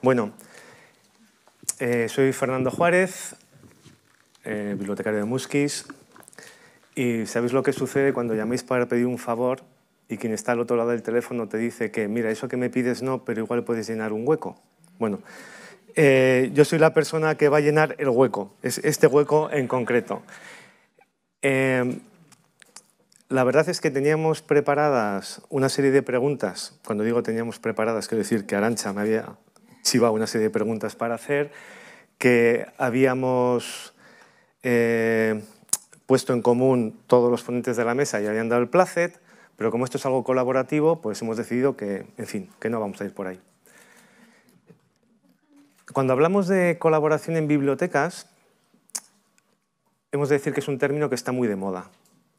Bueno, eh, soy Fernando Juárez, eh, bibliotecario de Muskis, y ¿sabéis lo que sucede cuando llamáis para pedir un favor y quien está al otro lado del teléfono te dice que, mira, eso que me pides no, pero igual puedes llenar un hueco? Bueno, eh, yo soy la persona que va a llenar el hueco, es este hueco en concreto. Em, la verdad es que teníamos preparadas una serie de preguntas. Cuando digo teníamos preparadas, quiero decir que Arancha me había va una serie de preguntas para hacer que habíamos eh, puesto en común todos los ponentes de la mesa y habían dado el placet, pero como esto es algo colaborativo, pues hemos decidido que, en fin, que no vamos a ir por ahí. Cuando hablamos de colaboración en bibliotecas, hemos de decir que es un término que está muy de moda.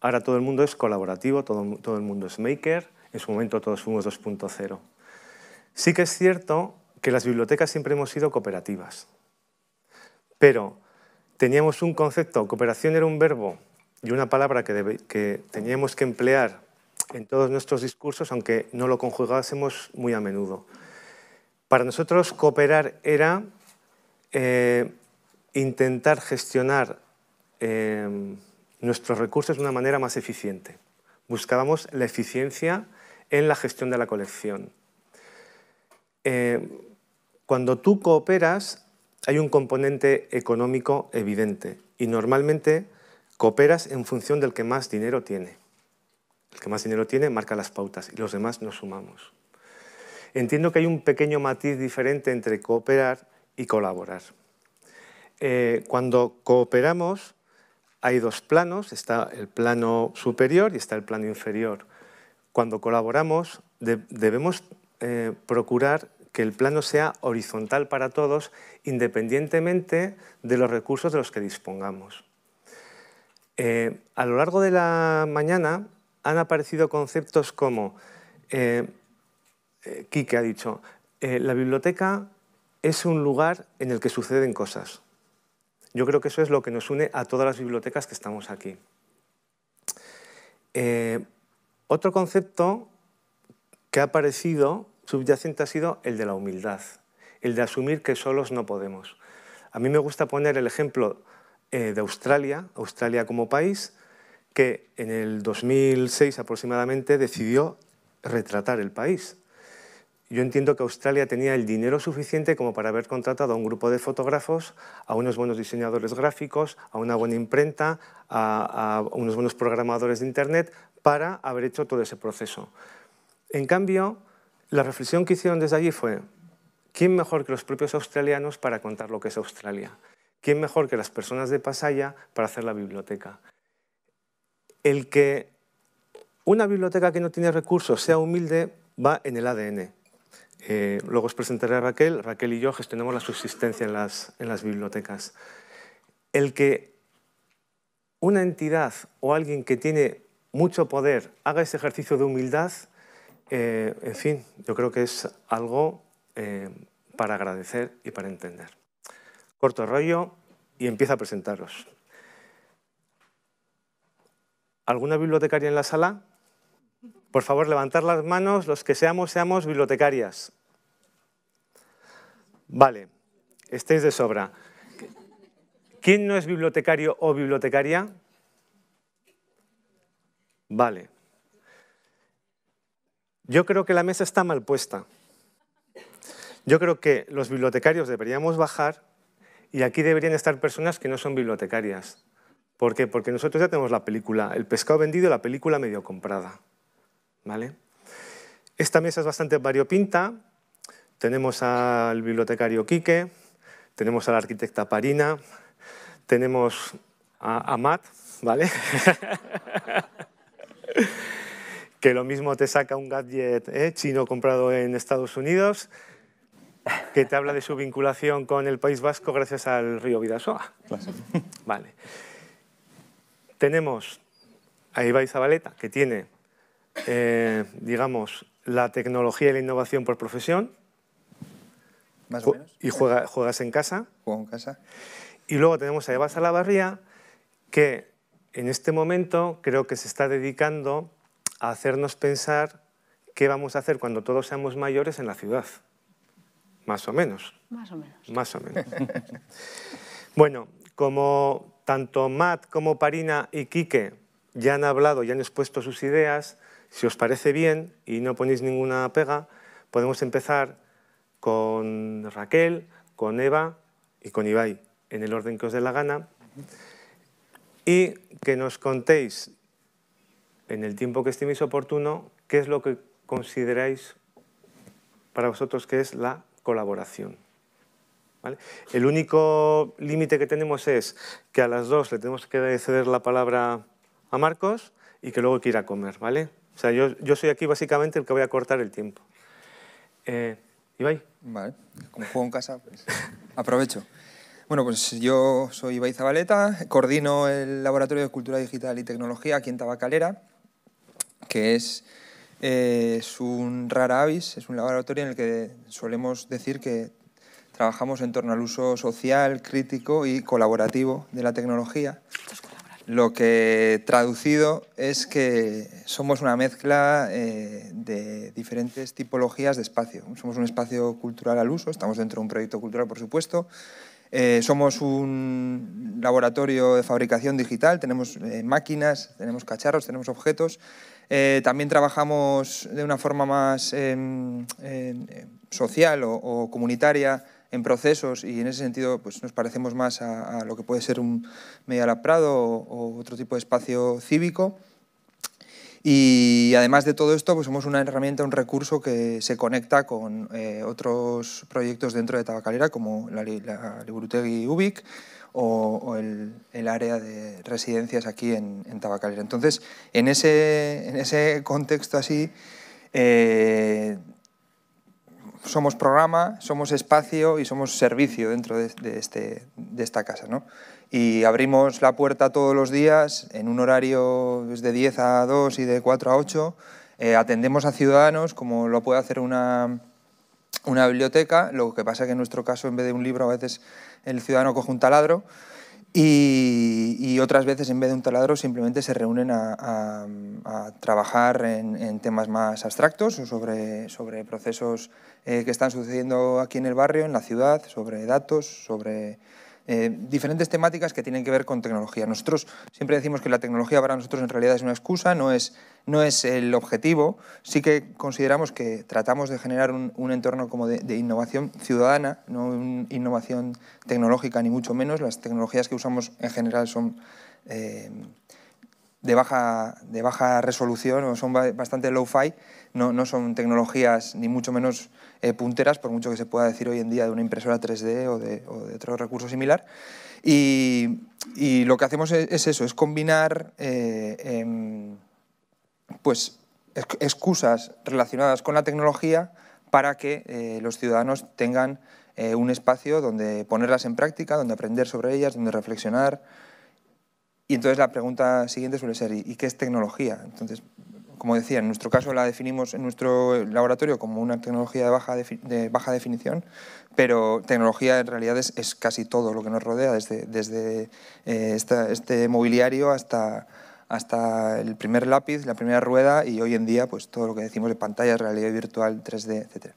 Ahora todo el mundo es colaborativo, todo, todo el mundo es maker, en su momento todos fuimos 2.0. Sí que es cierto que las bibliotecas siempre hemos sido cooperativas, pero teníamos un concepto, cooperación era un verbo y una palabra que, teníamos que emplear en todos nuestros discursos, aunque no lo conjugásemos muy a menudo. Para nosotros cooperar era eh, intentar gestionar eh, nuestros recursos de una manera más eficiente. Buscábamos la eficiencia en la gestión de la colección. Eh, cuando tú cooperas, hay un componente económico evidente y normalmente cooperas en función del que más dinero tiene. El que más dinero tiene marca las pautas y los demás nos sumamos. Entiendo que hay un pequeño matiz diferente entre cooperar y colaborar. Eh, cuando cooperamos hay dos planos, está el plano superior y está el plano inferior. Cuando colaboramos debemos eh, procurar que el plano sea horizontal para todos, independientemente de los recursos de los que dispongamos. Eh, a lo largo de la mañana han aparecido conceptos como, eh, eh Quique ha dicho, eh, la biblioteca es un lugar en el que suceden cosas. Yo creo que eso es lo que nos une a todas las bibliotecas que estamos aquí. otro concepto que ha aparecido subyacente ha sido el de la humildad, el de asumir que solos no podemos. A mí me gusta poner el ejemplo eh, de Australia, Australia como país, que en el 2006 aproximadamente decidió retratar el país. Yo entiendo que Australia tenía el dinero suficiente como para haber contratado a un grupo de fotógrafos, a unos buenos diseñadores gráficos, a una buena imprenta, a, a unos buenos programadores de Internet para haber hecho todo ese proceso. En cambio, la reflexión que hicieron desde allí fue, ¿quién mejor que los propios australianos para contar lo que es Australia? ¿Quién mejor que las personas de Pasaya para hacer la biblioteca? El que una biblioteca que no tiene recursos sea humilde va en el ADN. Eh, luego os presentaré a Raquel. Raquel y yo gestionamos la subsistencia en las bibliotecas. El que una entidad o alguien que tiene mucho poder haga ese ejercicio de humildad eh, en fin, yo creo que es algo eh, para agradecer y para entender. Corto rollo y empiezo a presentaros. ¿Alguna bibliotecaria en la sala? Por favor, levantar las manos, los que seamos, seamos bibliotecarias. Vale, estéis de sobra. ¿Quién no es bibliotecario o bibliotecaria? Vale. Yo creo que la mesa está mal puesta. Yo creo que los bibliotecarios deberíamos bajar y aquí deberían estar personas que no son bibliotecarias. ¿Por qué? Porque nosotros ya tenemos la película El pescado vendido y la película medio comprada. ¿Vale? Esta mesa es bastante variopinta. Tenemos al bibliotecario Quique, tenemos a la arquitecta Parina, tenemos a, a Matt, ¿vale? que lo mismo te saca un gadget eh, chino comprado en Estados Unidos, que te habla de su vinculación con el País Vasco gracias al río Vidasoa. Vale. Tenemos a Ibai Zabaleta, que tiene, eh, digamos, la tecnología y la innovación por profesión. Más o menos. Y juegas en casa. Juego en casa. Y luego tenemos a Eva Salavarría, que en este momento creo que se está dedicando hacernos pensar qué vamos a hacer cuando todos seamos mayores en la ciudad. Más o menos. Más o menos. Más o menos. bueno, como tanto Matt como Parina y Quique ya han hablado, y han expuesto sus ideas, si os parece bien y no ponéis ninguna pega, podemos empezar con Raquel, con Eva y con Ibai, en el orden que os dé la gana, y que nos contéis en el tiempo que estiméis oportuno, qué es lo que consideráis para vosotros que es la colaboración. El único límite que tenemos es que a las dos le tenemos que ceder la palabra a Marcos y que luego quiera comer, ¿vale? O sea, yo, soy aquí básicamente el que voy a cortar el tiempo. Eh, Ibai. Vale, como juego en casa, pues aprovecho. Bueno, pues yo soy Ibai Zabaleta, coordino el Laboratorio de Cultura Digital y Tecnología aquí en Tabacalera que es, eh, es un rara avis, es un laboratorio en el que solemos decir que trabajamos en torno al uso social, crítico y colaborativo de la tecnología. Lo que traducido es que somos una mezcla eh, de diferentes tipologías de espacio. Somos un espacio cultural al uso, estamos dentro de un proyecto cultural, por supuesto. Eh, somos un laboratorio de fabricación digital, tenemos máquinas, tenemos cacharros, tenemos objetos eh, también trabajamos de una forma más em, em, social o, comunitaria en procesos y en ese sentido pues, nos parecemos más a, lo que puede ser un Media Prado o, otro tipo de espacio cívico. Y además de todo esto, pues somos una herramienta, un recurso que se conecta con eh, otros proyectos dentro de Tabacalera, como la, la Liburutegui Ubic, o, el, área de residencias aquí en, Tabacalera. Entonces, en ese, en ese contexto así, eh, somos programa, somos espacio y somos servicio dentro de, este, de esta casa. Y abrimos la puerta todos los días en un horario pues, de 10 a 2 y de 4 a 8. Eh, atendemos a ciudadanos como lo puede hacer una, una biblioteca, lo que pasa es que en nuestro caso en vez de un libro a veces el ciudadano coge un taladro y, otras veces en vez de un taladro simplemente se reúnen a, trabajar en, temas más abstractos o sobre, sobre procesos eh, que están sucediendo aquí en el barrio, en la ciudad, sobre datos, sobre eh, diferentes temáticas que tienen que ver con tecnología. Nosotros siempre decimos que la tecnología para nosotros en realidad es una excusa, no es, no es el objetivo. Sí que consideramos que tratamos de generar un, entorno como de, innovación ciudadana, no innovación tecnológica ni mucho menos. Las tecnologías que usamos en general son... Eh, de baja, de baja resolución o son bastante low-fi, no, no, son tecnologías ni mucho menos eh, punteras, por mucho que se pueda decir hoy en día de una impresora 3D o de, o de otro recurso similar. Y, lo que hacemos es, eso, es combinar eh, em, pues, excusas relacionadas con la tecnología para que eh, los ciudadanos tengan un espacio donde ponerlas en práctica, donde aprender sobre ellas, donde reflexionar. Y entonces la pregunta siguiente suele ser, y qué es tecnología? Entonces, como decía, en nuestro caso la definimos en nuestro laboratorio como una tecnología de baja, definición, pero tecnología en realidad es, casi todo lo que nos rodea, desde, eh, este mobiliario hasta, hasta el primer lápiz, la primera rueda y hoy en día pues, todo lo que decimos de pantalla, realidad virtual, 3D, etc.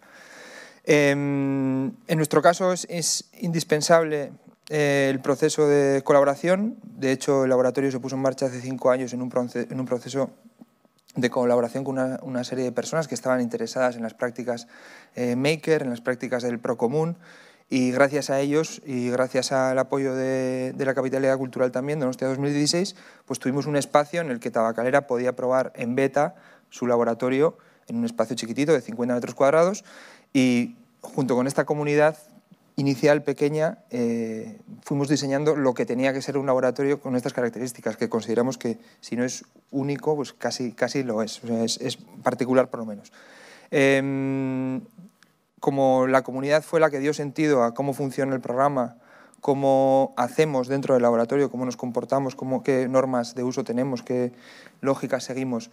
Em, en nuestro caso es indispensable eh, el proceso de colaboración. De hecho, el laboratorio se puso en marcha hace cinco años en un, proceso de colaboración con una, serie de personas que estaban interesadas en las prácticas eh, Maker, en las prácticas del Procomún, y gracias a ellos y gracias al apoyo de, la Capitalidad Cultural también, de Donostia 2016, pues tuvimos un espacio en el que Tabacalera podía probar en beta su laboratorio en un espacio chiquitito de 50 metros cuadrados y junto con esta comunidad inicial, pequeña, eh, fuimos diseñando lo que tenía que ser un laboratorio con estas características, que consideramos que si no es único, pues casi, casi lo es, es, particular por lo menos. Em, como la comunidad fue la que dio sentido a cómo funciona el programa, cómo hacemos dentro del laboratorio, cómo nos comportamos, cómo, qué normas de uso tenemos, qué lógicas seguimos,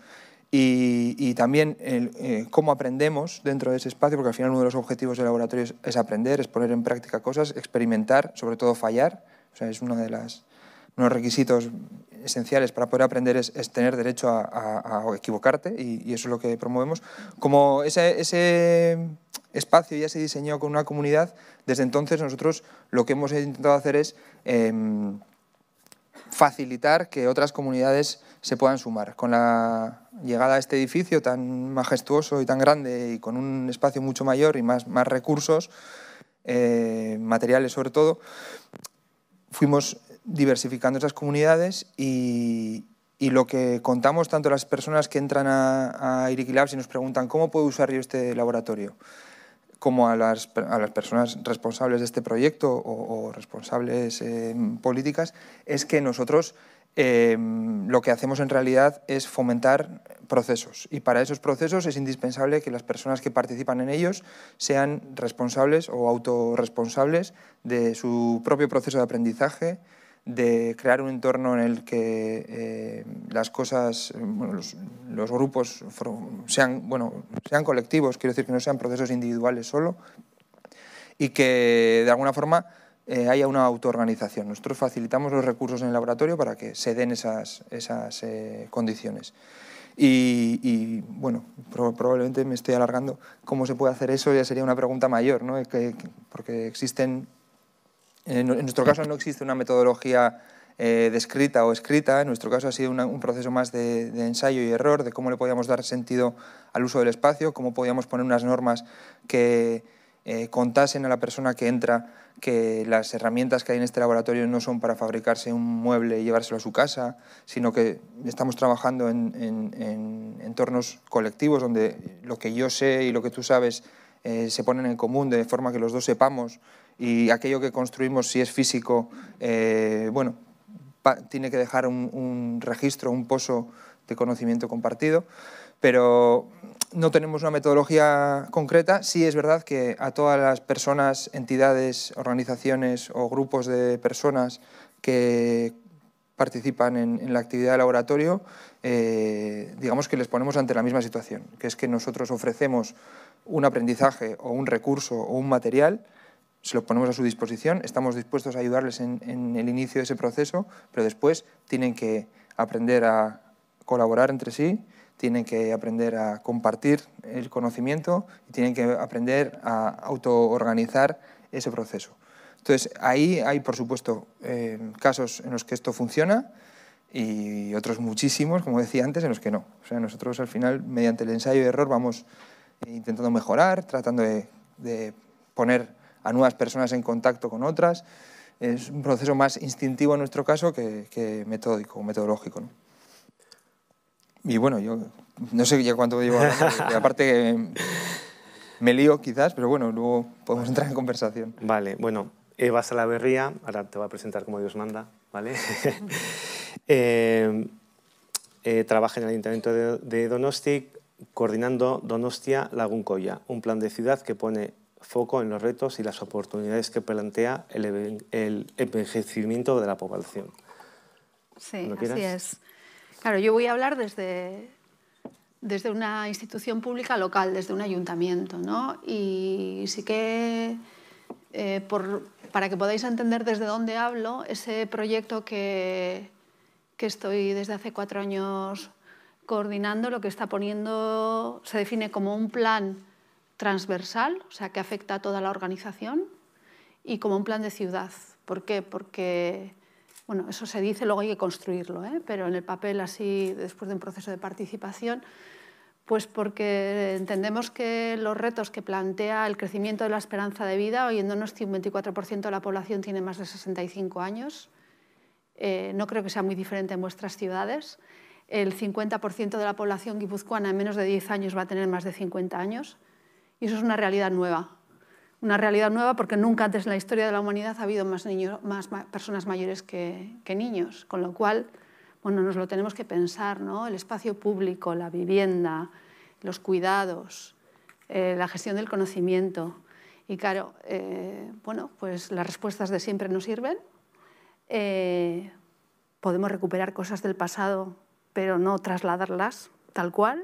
y, también eh, cómo aprendemos dentro de ese espacio, porque al final uno de los objetivos del laboratorio es, aprender, es poner en práctica cosas, experimentar, sobre todo fallar. O sea, es uno de, los requisitos esenciales para poder aprender es, tener derecho a, equivocarte y, eso es lo que promovemos. Como ese, espacio ya se diseñó con una comunidad, desde entonces nosotros lo que hemos intentado hacer es em, facilitar que otras comunidades se puedan sumar. Con la llegada a este edificio tan majestuoso y tan grande y con un espacio mucho mayor y más, más recursos, eh, materiales sobre todo, fuimos diversificando esas comunidades y, lo que contamos tanto las personas que entran a, a Iriki y nos preguntan cómo puedo usar yo este laboratorio, como a las, personas responsables de este proyecto o, responsables eh, políticas, es que nosotros Em, lo que hacemos en realidad es fomentar procesos y para esos procesos es indispensable que las personas que participan en ellos sean responsables o autorresponsables de su propio proceso de aprendizaje, de crear un entorno en el que eh, las cosas, los, grupos sean, sean colectivos, quiero decir que no sean procesos individuales solo, y que de alguna forma eh, haya una autoorganización. Nosotros facilitamos los recursos en el laboratorio para que se den esas, esas eh, condiciones. Y, bueno, probablemente me estoy alargando. ¿Cómo se puede hacer eso? Ya sería una pregunta mayor, ¿no? porque existen, en nuestro caso no existe una metodología eh, descrita o escrita, en nuestro caso ha sido un proceso más de, ensayo y error, de cómo le podíamos dar sentido al uso del espacio, cómo podíamos poner unas normas que eh, contasen a la persona que entra que las herramientas que hay en este laboratorio no son para fabricarse un mueble y llevárselo a su casa, sino que estamos trabajando en, entornos colectivos donde lo que yo sé y lo que tú sabes eh, se ponen en común de forma que los dos sepamos y aquello que construimos, si es físico, eh, bueno, tiene que dejar un, registro, un pozo de conocimiento compartido, pero no tenemos una metodología concreta. Sí es verdad que a todas las personas, entidades, organizaciones o grupos de personas que participan en, la actividad de laboratorio, eh, digamos que les ponemos ante la misma situación, que es que nosotros ofrecemos un aprendizaje o un recurso o un material se lo ponemos a su disposición, estamos dispuestos a ayudarles en, el inicio de ese proceso, pero después tienen que aprender a colaborar entre sí tienen que aprender a compartir el conocimiento y tienen que aprender a autoorganizar ese proceso. Entonces, ahí hay, por supuesto, eh, casos en los que esto funciona y otros muchísimos, como decía antes, en los que no. O sea, nosotros al final, mediante el ensayo y error, vamos intentando mejorar, tratando de, poner a nuevas personas en contacto con otras. Es un proceso más instintivo en nuestro caso que, que metódico, metodológico. ¿no? Y bueno, yo no sé ya cuánto llevo aparte me lío quizás, pero bueno, luego podemos entrar en conversación. Vale, bueno, Eva Salaverría, ahora te va a presentar como Dios manda, ¿vale? Eh, eh, trabaja en el Ayuntamiento de, Donostia, coordinando Donostia Laguncoya, un plan de ciudad que pone foco en los retos y las oportunidades que plantea el, envejecimiento de la población. Sí, así es. Claro, yo voy a hablar desde, desde una institución pública local, desde un ayuntamiento, ¿no? Y sí que, eh, para que podáis entender desde dónde hablo, ese proyecto que, que estoy desde hace cuatro años coordinando, lo que está poniendo se define como un plan transversal, o sea, que afecta a toda la organización, y como un plan de ciudad. ¿Por qué? Porque bueno, eso se dice, luego hay que construirlo, ¿eh? pero en el papel así, después de un proceso de participación, pues porque entendemos que los retos que plantea el crecimiento de la esperanza de vida, oyéndonos en un 24% de la población tiene más de 65 años, eh, no creo que sea muy diferente en vuestras ciudades, el 50% de la población guipuzcoana en menos de 10 años va a tener más de 50 años, y eso es una realidad nueva una realidad nueva porque nunca antes en la historia de la humanidad ha habido más, niños, más personas mayores que, niños, con lo cual bueno, nos lo tenemos que pensar, ¿no? el espacio público, la vivienda, los cuidados, eh, la gestión del conocimiento. Y claro, eh, bueno, pues las respuestas de siempre no sirven. Eh, podemos recuperar cosas del pasado, pero no trasladarlas tal cual.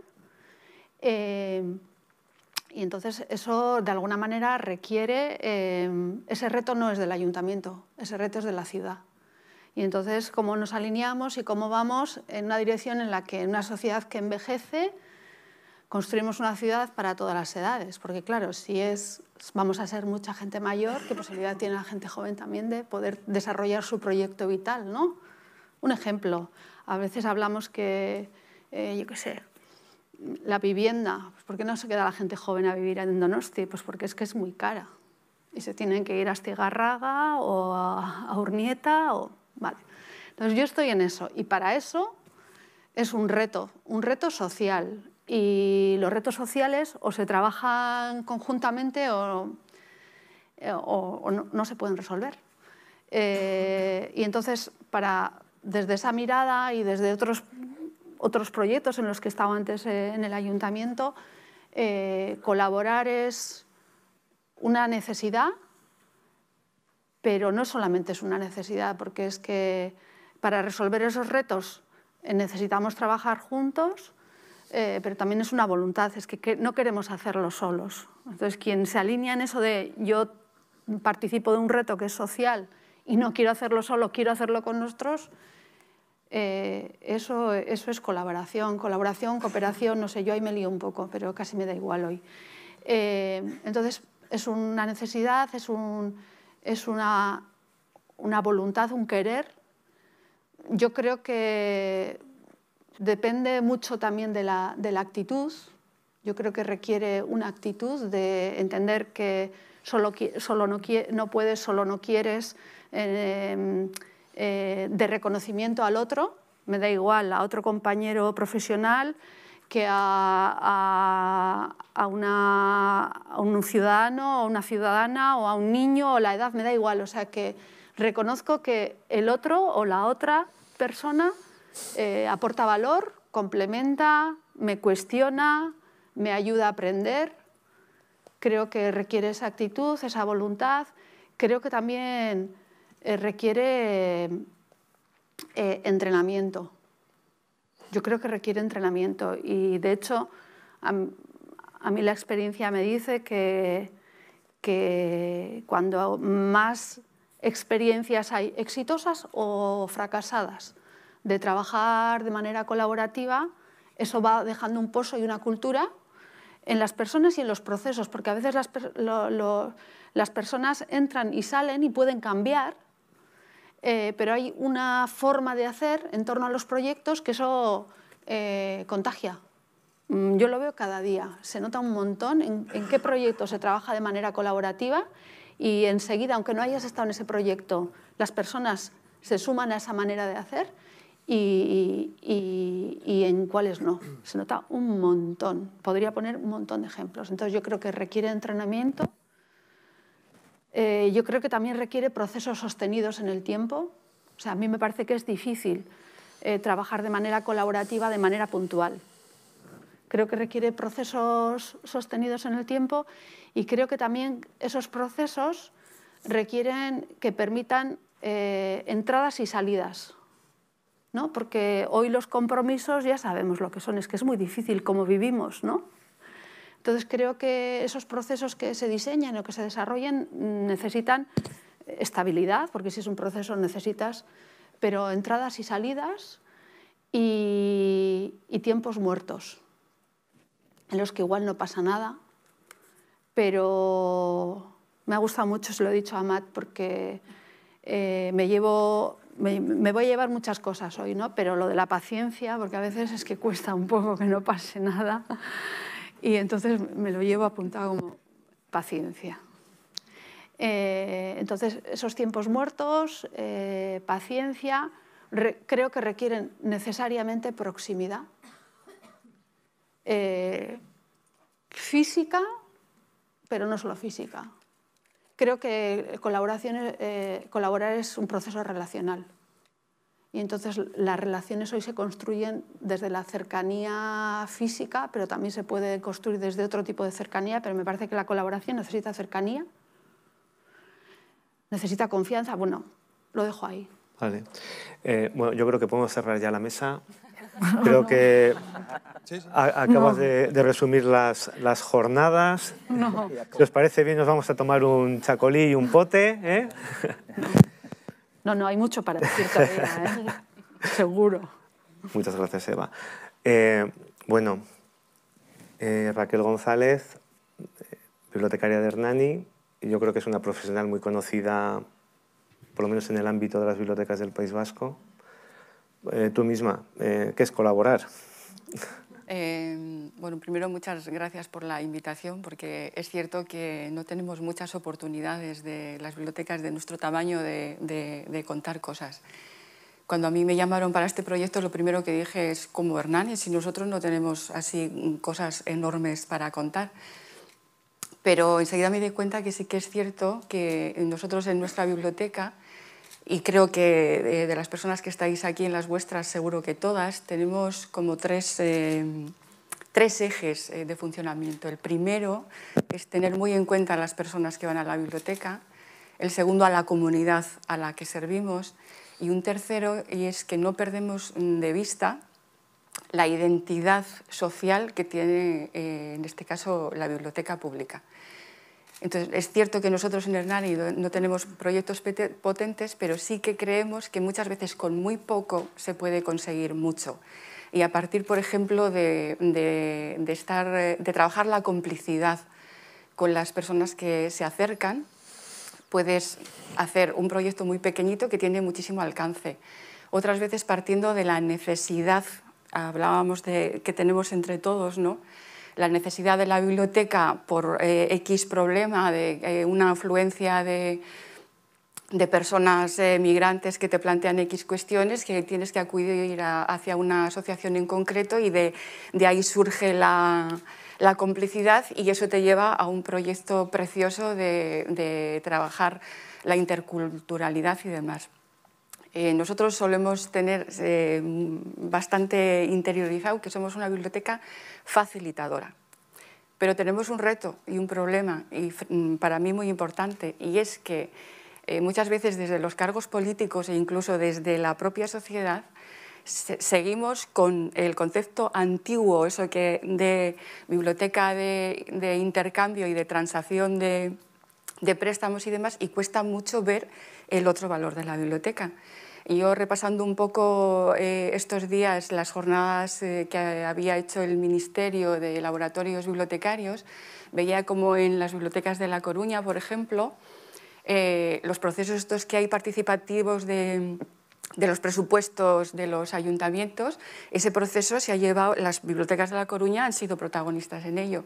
Y entonces eso, de alguna manera, requiere... Em, ese reto no es del ayuntamiento, ese reto es de la ciudad. Y entonces, cómo nos alineamos y cómo vamos en una dirección en la que en una sociedad que envejece construimos una ciudad para todas las edades. Porque claro, si es, vamos a ser mucha gente mayor, ¿qué posibilidad tiene la gente joven también de poder desarrollar su proyecto vital? ¿no? Un ejemplo, a veces hablamos que, eh, yo qué sé, la vivienda, pues, ¿por qué no se queda la gente joven a vivir en Donosti? Pues porque es que es muy cara y se tienen que ir a Astigarraga o a, Urnieta. O, vale. Entonces yo estoy en eso y para eso es un reto, un reto social. Y los retos sociales o se trabajan conjuntamente o, eh, no, se pueden resolver. Eh, y entonces, para, desde esa mirada y desde otros otros proyectos en los que estaba antes eh, en el ayuntamiento, eh, colaborar es una necesidad, pero no solamente es una necesidad, porque es que para resolver esos retos eh, necesitamos trabajar juntos, pero también es una voluntad, es que, que no queremos hacerlo solos. Entonces, quien se alinea en eso de yo participo de un reto que es social y no quiero hacerlo solo, quiero hacerlo con nosotros, eh, eso, es colaboración, colaboración, cooperación, no sé, yo ahí me lío un poco, pero casi me da igual hoy. Eh, entonces, es una necesidad, es, es una, voluntad, un querer. Yo creo que depende mucho también de la, actitud. Yo creo que requiere una actitud de entender que solo, solo no, no puedes, solo no quieres. Eh, eh, de reconocimiento al otro, me da igual a otro compañero profesional que a, un ciudadano o una ciudadana o a un niño o la edad, me da igual. O sea que reconozco que el otro o la otra persona eh, aporta valor, complementa, me cuestiona, me ayuda a aprender. Creo que requiere esa actitud, esa voluntad. Creo que también eh, requiere eh, entrenamiento. Yo creo que requiere entrenamiento y de hecho a, mí la experiencia me dice que, cuando más experiencias hay exitosas o fracasadas de trabajar de manera colaborativa, eso va dejando un pozo y una cultura en las personas y en los procesos, porque a veces las, las personas entran y salen y pueden cambiar, eh, pero hay una forma de hacer en torno a los proyectos que eso eh, contagia. Mm, yo lo veo cada día, se nota un montón en, qué proyecto se trabaja de manera colaborativa y enseguida, aunque no hayas estado en ese proyecto, las personas se suman a esa manera de hacer y, en cuáles no. Se nota un montón. Podría poner un montón de ejemplos. Entonces yo creo que requiere entrenamiento. Eh, yo creo que también requiere procesos sostenidos en el tiempo. O sea, a mí me parece que es difícil eh, trabajar de manera colaborativa, de manera puntual. Creo que requiere procesos sostenidos en el tiempo y creo que también esos procesos requieren que permitan eh, entradas y salidas. ¿no? Porque hoy los compromisos ya sabemos lo que son, es que es muy difícil cómo vivimos, ¿no? Entonces creo que esos procesos que se diseñan o que se desarrollen necesitan estabilidad, porque si es un proceso necesitas, pero entradas y salidas y, tiempos muertos, en los que igual no pasa nada, pero me ha gustado mucho, se lo he dicho a Matt, porque eh, me me voy a llevar muchas cosas hoy, ¿no? pero lo de la paciencia, porque a veces es que cuesta un poco que no pase nada. Y entonces me lo llevo apuntado como paciencia. Eh, entonces, esos tiempos muertos, eh, paciencia, creo que requieren necesariamente proximidad eh, física, pero no solo física. Creo que colaborar es un proceso relacional. Y entonces las relaciones hoy se construyen desde la cercanía física, pero también se puede construir desde otro tipo de cercanía, pero me parece que la colaboración necesita cercanía, necesita confianza. Bueno, lo dejo ahí. Vale. Eh, bueno, yo creo que podemos cerrar ya la mesa. Creo que acabas de, resumir las, las jornadas. No. Si os parece bien, nos vamos a tomar un chacolí y un pote. ¿eh? No, no, hay mucho para decir todavía, ¿eh? seguro. Muchas gracias, Eva. Eh, bueno, eh, Raquel González, bibliotecaria de Hernani, y yo creo que es una profesional muy conocida, por lo menos en el ámbito de las bibliotecas del País Vasco. tú misma, ¿qué es colaborar? Em, bueno, primero muchas gracias por la invitación, porque es cierto que no tenemos muchas oportunidades de las bibliotecas de nuestro tamaño de, contar cosas. Cuando a mí me llamaron para este proyecto, lo primero que dije es, como Hernández, Y nosotros no tenemos así cosas enormes para contar. Pero enseguida me di cuenta que sí que es cierto que nosotros en nuestra biblioteca y creo que eh, de, las personas que estáis aquí en las vuestras, seguro que todas, tenemos como tres, em, ejes eh, de funcionamiento. El primero es tener muy en cuenta a las personas que van a la biblioteca, el segundo a la comunidad a la que servimos y un tercero y es que no perdemos mm, de vista la identidad social que tiene, eh, en este caso, la biblioteca pública. Entonces, es cierto que nosotros en Hernani no tenemos proyectos potentes, pero sí que creemos que muchas veces con muy poco se puede conseguir mucho. Y a partir, por ejemplo, de, estar, eh, de trabajar la complicidad con las personas que se acercan, puedes hacer un proyecto muy pequeñito que tiene muchísimo alcance. Otras veces partiendo de la necesidad, hablábamos de que tenemos entre todos, ¿no? la necesidad de la biblioteca por eh, X problema, de eh, una afluencia de, de personas eh, migrantes que te plantean X cuestiones, que tienes que acudir hacia una asociación en concreto y de, ahí surge la, complicidad y eso te lleva a un proyecto precioso de, trabajar la interculturalidad y demás. nosotros solemos tener bastante interiorizado que somos una biblioteca facilitadora. Pero tenemos un reto y un problema, y mm, para mí muy importante, y es que eh, muchas veces desde los cargos políticos e incluso desde la propia sociedad seguimos con el concepto antiguo, eso de biblioteca de, intercambio y de transacción de préstamos y demás, y cuesta mucho ver el otro valor de la biblioteca. Yo repasando un poco eh, estos días las jornadas eh, que había hecho el Ministerio de Laboratorios Bibliotecarios, veía como en las bibliotecas de La Coruña, por ejemplo, eh, los procesos estos que hay participativos de, de los presupuestos de los ayuntamientos, ese proceso se ha llevado, las bibliotecas de La Coruña han sido protagonistas en ello.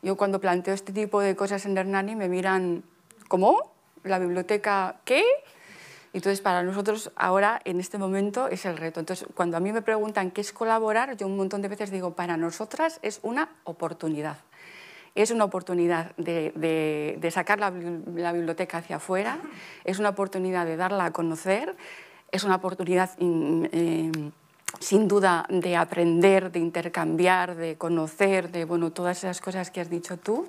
Yo cuando planteo este tipo de cosas en Hernani me miran, ¿cómo? ¿La biblioteca qué? Entonces, para nosotros ahora, en este momento, es el reto. Entonces, cuando a mí me preguntan qué es colaborar, yo un montón de veces digo, para nosotras es una oportunidad. Es una oportunidad de, sacar la, biblioteca hacia afuera, es una oportunidad de darla a conocer, es una oportunidad... Mm, em, sin duda de aprender, de intercambiar, de conocer, de bueno, todas esas cosas que has dicho tú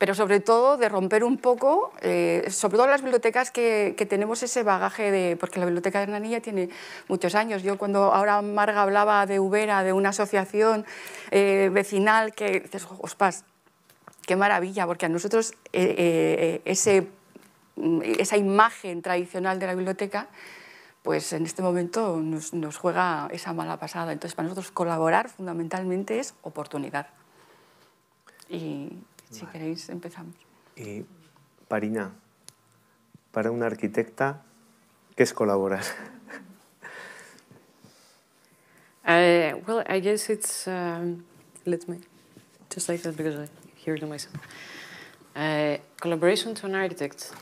pero sobre todo de romper un poco, eh, sobre todo las bibliotecas que, tenemos ese bagaje de, porque la biblioteca de Hernanilla tiene muchos años. Yo cuando ahora Marga hablaba de Ubera, de una asociación eh, vecinal que, dices, ospas, qué maravilla, porque a nosotros eh, ese, esa imagen tradicional de la biblioteca pues en este momento nos, nos juega esa mala pasada. Entonces, para nosotros colaborar fundamentalmente es oportunidad. Y, Si vale. queréis, empezamos. Y Parina, para una arquitecta, ¿qué es colaborar? Uh, well, I guess it's. Um, let me just like that because I hear it myself. Uh, collaboration to an architect.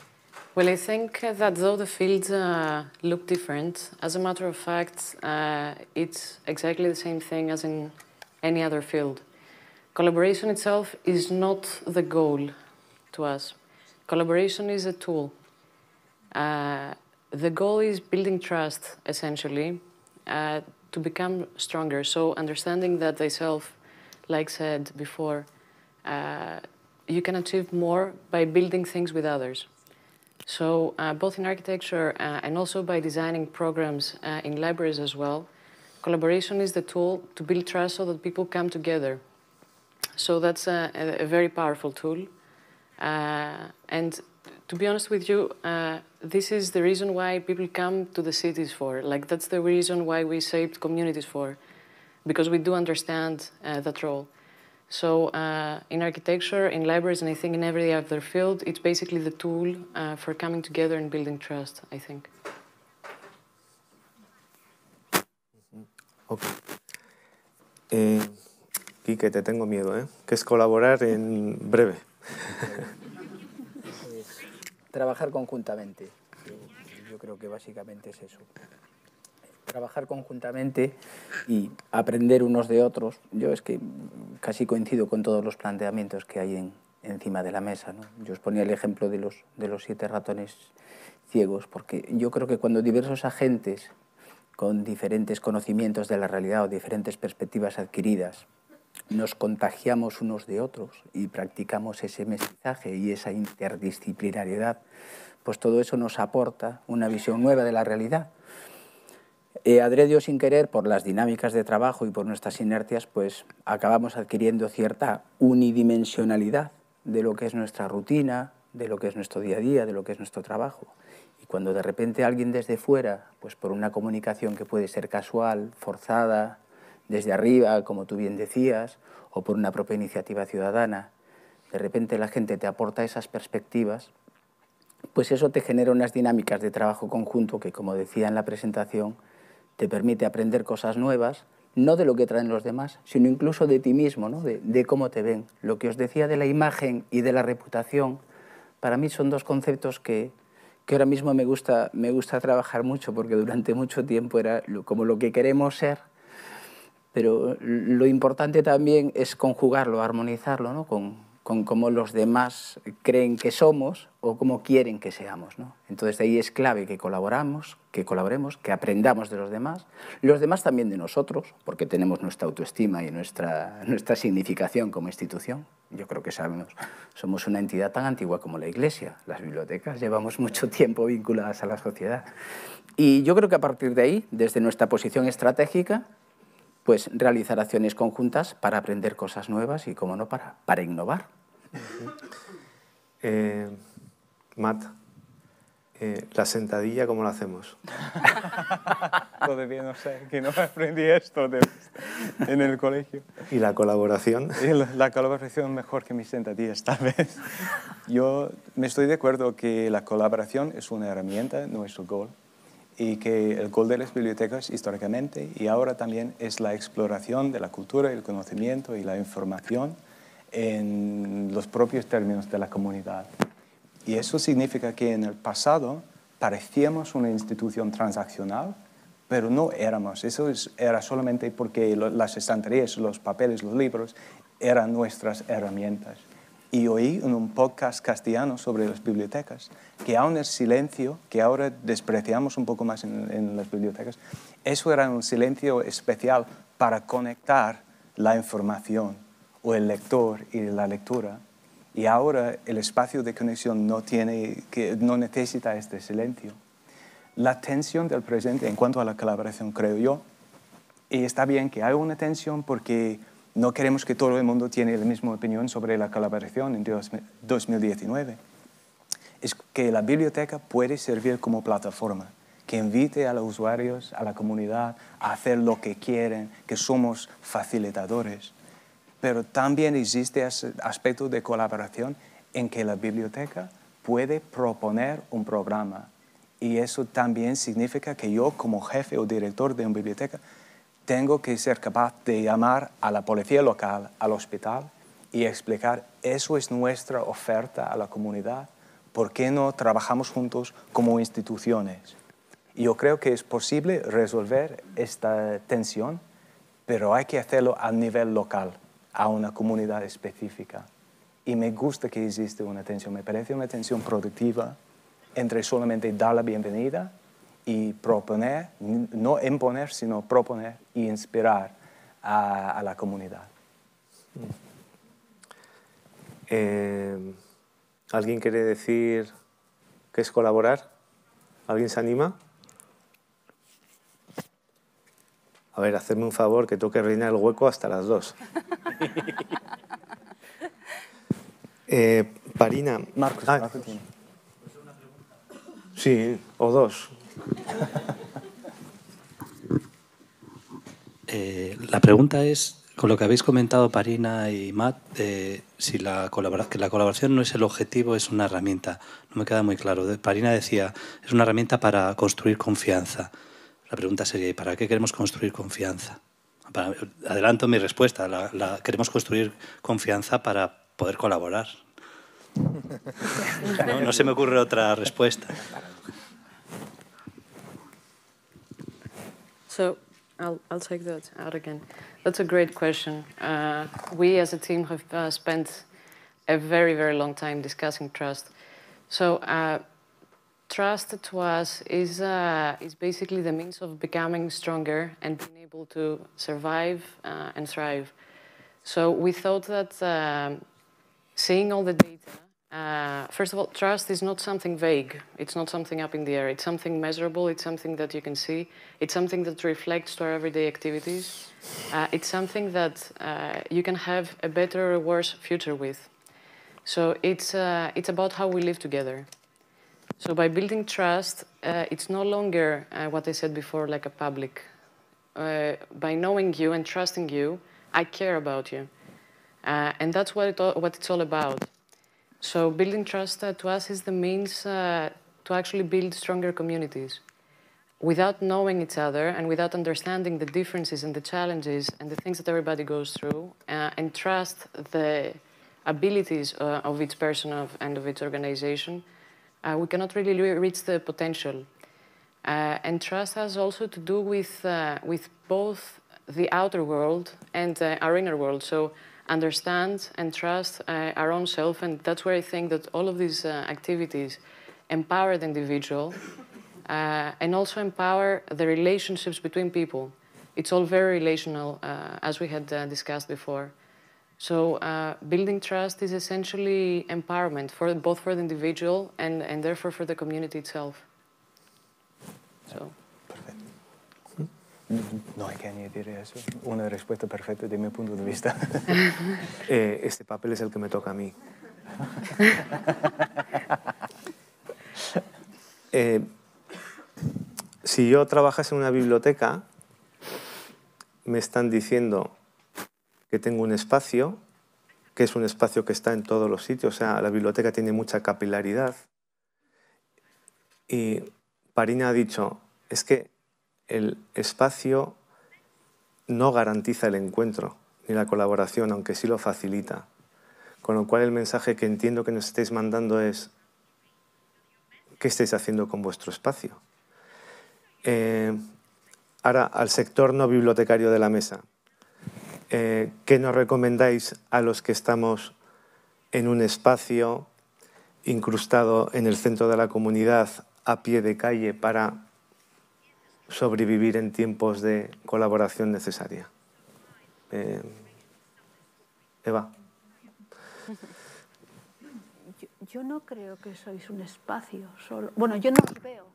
Well, I think that though the fields uh, look different, as a matter of fact, uh, it's exactly the same thing as in any other field. Collaboration itself is not the goal to us. Collaboration is a tool. Uh, the goal is building trust, essentially, uh, to become stronger. So understanding that they like said before, uh, you can achieve more by building things with others. So uh, both in architecture uh, and also by designing programs uh, in libraries as well, collaboration is the tool to build trust so that people come together. So that's a, a very powerful tool. Uh, and to be honest with you, uh, this is the reason why people come to the cities for. Like, that's the reason why we saved communities for, because we do understand uh, that role. So uh, in architecture, in libraries, and I think in every other field, it's basically the tool uh, for coming together and building trust, I think. Mm-hmm. Okay. Uh, que te tengo miedo, ¿eh? que es colaborar en breve. trabajar conjuntamente. Yo, creo que básicamente es eso. Trabajar conjuntamente y aprender unos de otros. Yo es que casi coincido con todos los planteamientos que hay encima de la mesa. Yo os ponía el ejemplo de los, de los siete ratones ciegos, porque yo creo que cuando diversos agentes con diferentes conocimientos de la realidad o diferentes perspectivas adquiridas nos contagiamos unos de otros y practicamos ese mestizaje y esa interdisciplinariedad, pues todo eso nos aporta una visión nueva de la realidad. Eh, adredio sin querer, por las dinámicas de trabajo y por nuestras inercias, pues acabamos adquiriendo cierta unidimensionalidad de lo que es nuestra rutina, de lo que es nuestro día a día, de lo que es nuestro trabajo. Y cuando de repente alguien desde fuera, pues por una comunicación que puede ser casual, forzada, desde arriba, como tú bien decías, o por una propia iniciativa ciudadana, de repente la gente te aporta esas perspectivas, pues eso te genera unas dinámicas de trabajo conjunto que, como decía en la presentación, te permite aprender cosas nuevas, no de lo que traen los demás, sino incluso de ti mismo, ¿no? de, cómo te ven. Lo que os decía de la imagen y de la reputación, para mí son dos conceptos que, ahora mismo me gusta, me gusta trabajar mucho, porque durante mucho tiempo era como lo que queremos ser, pero lo importante también es conjugarlo, armonizarlo ¿no? con, cómo los demás creen que somos o cómo quieren que seamos. ¿no? Entonces de ahí es clave que colaboramos, que colaboremos, que aprendamos de los demás, los demás también de nosotros, porque tenemos nuestra autoestima y nuestra, nuestra significación como institución. Yo creo que sabemos, somos una entidad tan antigua como la Iglesia, las bibliotecas, llevamos mucho tiempo vinculadas a la sociedad. Y yo creo que a partir de ahí, desde nuestra posición estratégica, pues realizar acciones conjuntas para aprender cosas nuevas y, como no, para, para innovar. Eh, Matt, eh, la sentadilla, ¿cómo la hacemos? Todavía no sé, que no aprendí esto en el colegio. ¿Y la colaboración? la, la, colaboración mejor que mis sentadillas, tal vez. Yo me estoy de acuerdo que la colaboración es una herramienta, no es un gol y que el gol de las bibliotecas históricamente y ahora también es la exploración de la cultura, el conocimiento y la información en los propios términos de la comunidad. Y eso significa que en el pasado parecíamos una institución transaccional, pero no éramos. Eso era solamente porque las estanterías, los papeles, los libros eran nuestras herramientas. Y oí en un podcast castellano sobre las bibliotecas que aún el silencio, que ahora despreciamos un poco más en, en las bibliotecas, eso era un silencio especial para conectar la información o el lector y la lectura. Y ahora el espacio de conexión no, tiene, que, no necesita este silencio. La tensión del presente en cuanto a la colaboración, creo yo, y está bien que haya una tensión porque no queremos que todo el mundo tiene la misma opinión sobre la colaboración en 2019. Es que la biblioteca puede servir como plataforma que invite a los usuarios, a la comunidad, a hacer lo que quieren, que somos facilitadores. Pero también existe aspecto de colaboración en que la biblioteca puede proponer un programa. Y eso también significa que yo como jefe o director de una biblioteca tengo que ser capaz de llamar a la policía local, al hospital, y explicar, eso es nuestra oferta a la comunidad, ¿por qué no trabajamos juntos como instituciones? Yo creo que es posible resolver esta tensión, pero hay que hacerlo a nivel local, a una comunidad específica. Y me gusta que existe una tensión, me parece una tensión productiva entre solamente dar la bienvenida y proponer, no imponer, sino proponer y inspirar a, la comunidad. Mm. Eh, ¿Alguien quiere decir qué es colaborar? ¿Alguien se anima? A ver, hacerme un favor, que toque reinar el hueco hasta las dos. Eh, Parina. Marcos, ah. Sí, o dos. Eh, la pregunta es, con lo que habéis comentado Parina y Matt, si la, que la colaboración no es el objetivo, es una herramienta. No me queda muy claro. Parina decía, es una herramienta para construir confianza. La pregunta sería, ¿y para qué queremos construir confianza? adelanto mi respuesta. queremos construir confianza para poder colaborar. no se me ocurre otra respuesta. So I'll, I'll take that out again. That's a great question. Uh, we as a team have uh, spent a very, very long time discussing trust. So uh, trust to us is, uh, is basically the means of becoming stronger and being able to survive uh, and thrive. So we thought that um, seeing all the data uh, first of all, trust is not something vague. It's not something up in the air. It's something measurable. It's something that you can see. It's something that reflects to our everyday activities. Uh, it's something that uh, you can have a better or worse future with. So it's, uh, it's about how we live together. So by building trust, uh, it's no longer what I said before, like a public. by knowing you and trusting you, I care about you. and that's what, it all, what it's all about. So building trust uh, to us is the means uh, to actually build stronger communities. Without knowing each other and without understanding the differences and the challenges and the things that everybody goes through, uh, and trust the abilities of each person and of each organization, we cannot really reach the potential uh, and trust has also to do with, uh, with both the outer world and uh, our inner world. So understand and trust uh, our own self. And that's where I think that all of these uh, activities empower the individual uh, and also empower the relationships between people. It's all very relational, uh, as we had uh, discussed before. So uh, building trust is essentially empowerment for both for the individual and, and therefore for the community itself. So. No hay que añadir eso. Una respuesta perfecta de mi punto de vista. Eh, este papel es el que me toca a mí. Eh, si yo trabajase en una biblioteca, me están diciendo que tengo un espacio, que es un espacio que está en todos los sitios, o sea, la biblioteca tiene mucha capilaridad. Y Parina ha dicho, es que el espacio no garantiza el encuentro ni la colaboración, aunque sí lo facilita. Con lo cual el mensaje que entiendo que nos estáis mandando es, ¿qué estáis haciendo con vuestro espacio? Eh, ahora, al sector no bibliotecario de la mesa, eh, ¿qué nos recomendáis a los que estamos en un espacio incrustado en el centro de la comunidad a pie de calle para sobrevivir en tiempos de colaboración necesaria. Eh, Eva. Yo, no creo que sois un espacio solo. Bueno, yo no os veo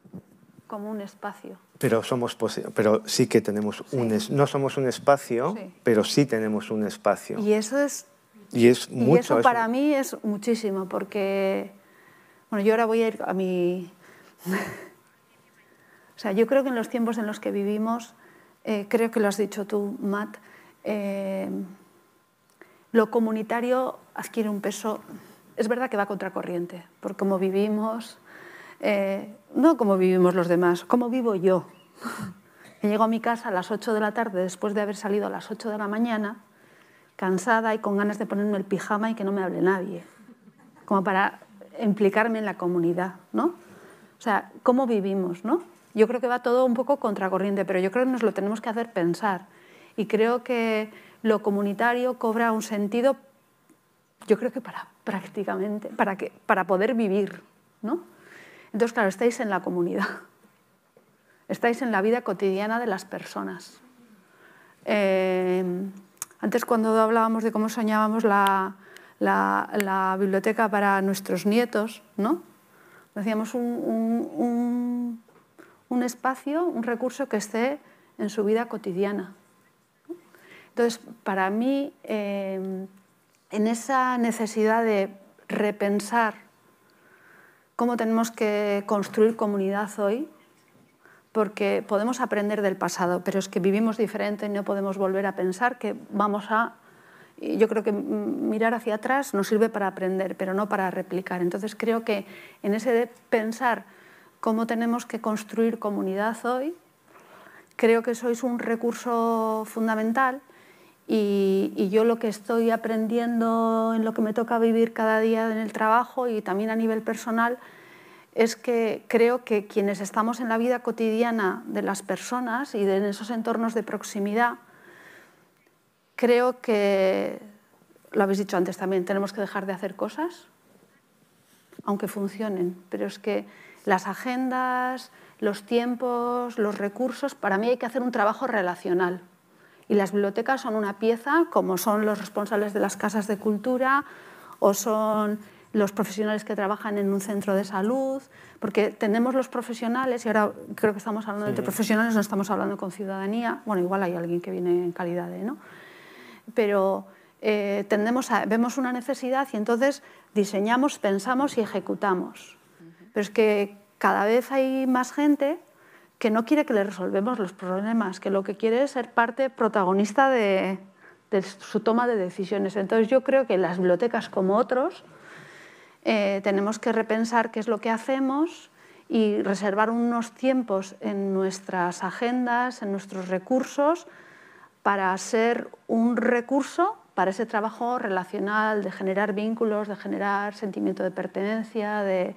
como un espacio. Pero, somos pero sí que tenemos un... no somos un espacio, pero sí tenemos un espacio. Y eso es... Y es mucho. para mí es muchísimo, porque... Bueno, yo ahora voy a ir a mi... O sea, yo creo que en los tiempos en los que vivimos, eh, creo que lo has dicho tú, Matt, eh, lo comunitario adquiere un peso, es verdad que va contracorriente, por cómo vivimos, eh, no como vivimos los demás, cómo vivo yo. Llego a mi casa a las 8 de la tarde después de haber salido a las 8 de la mañana, cansada y con ganas de ponerme el pijama y que no me hable nadie, como para implicarme en la comunidad, ¿no? O sea, cómo vivimos, ¿no? Yo creo que va todo un poco contracorriente, pero yo creo que nos lo tenemos que hacer pensar. Y creo que lo comunitario cobra un sentido, yo creo que para prácticamente, para, que, para poder vivir. ¿no? Entonces, claro, estáis en la comunidad, estáis en la vida cotidiana de las personas. Eh, antes cuando hablábamos de cómo soñábamos la, la, biblioteca para nuestros nietos, ¿no? decíamos un un espacio, un recurso que esté en su vida cotidiana. Entonces, para mí, eh, en esa necesidad de repensar cómo tenemos que construir comunidad hoy, porque podemos aprender del pasado, pero es que vivimos diferente y no podemos volver a pensar que vamos a... Yo creo que mirar hacia atrás nos sirve para aprender, pero no para replicar. Entonces creo que en ese de pensar cómo tenemos que construir comunidad hoy. Creo que sois un recurso fundamental y, yo lo que estoy aprendiendo en lo que me toca vivir cada día en el trabajo y también a nivel personal es que creo que quienes estamos en la vida cotidiana de las personas y en esos entornos de proximidad, creo que, lo habéis dicho antes también, tenemos que dejar de hacer cosas, aunque funcionen, pero es que las agendas, los tiempos, los recursos, para mí hay que hacer un trabajo relacional. Y las bibliotecas son una pieza, como son los responsables de las casas de cultura o son los profesionales que trabajan en un centro de salud, porque tenemos los profesionales, y ahora creo que estamos hablando de profesionales, no estamos hablando con ciudadanía, bueno, igual hay alguien que viene en calidad de, ¿no? Pero eh, vemos una necesidad y entonces diseñamos, pensamos y ejecutamos. Pero es que cada vez hay más gente que no quiere que le resolvemos los problemas, que lo que quiere es ser parte protagonista de, su toma de decisiones. Entonces yo creo que las bibliotecas como otros eh, tenemos que repensar qué es lo que hacemos y reservar unos tiempos en nuestras agendas, en nuestros recursos, para ser un recurso para ese trabajo relacional, de generar vínculos, de generar sentimiento de pertenencia, de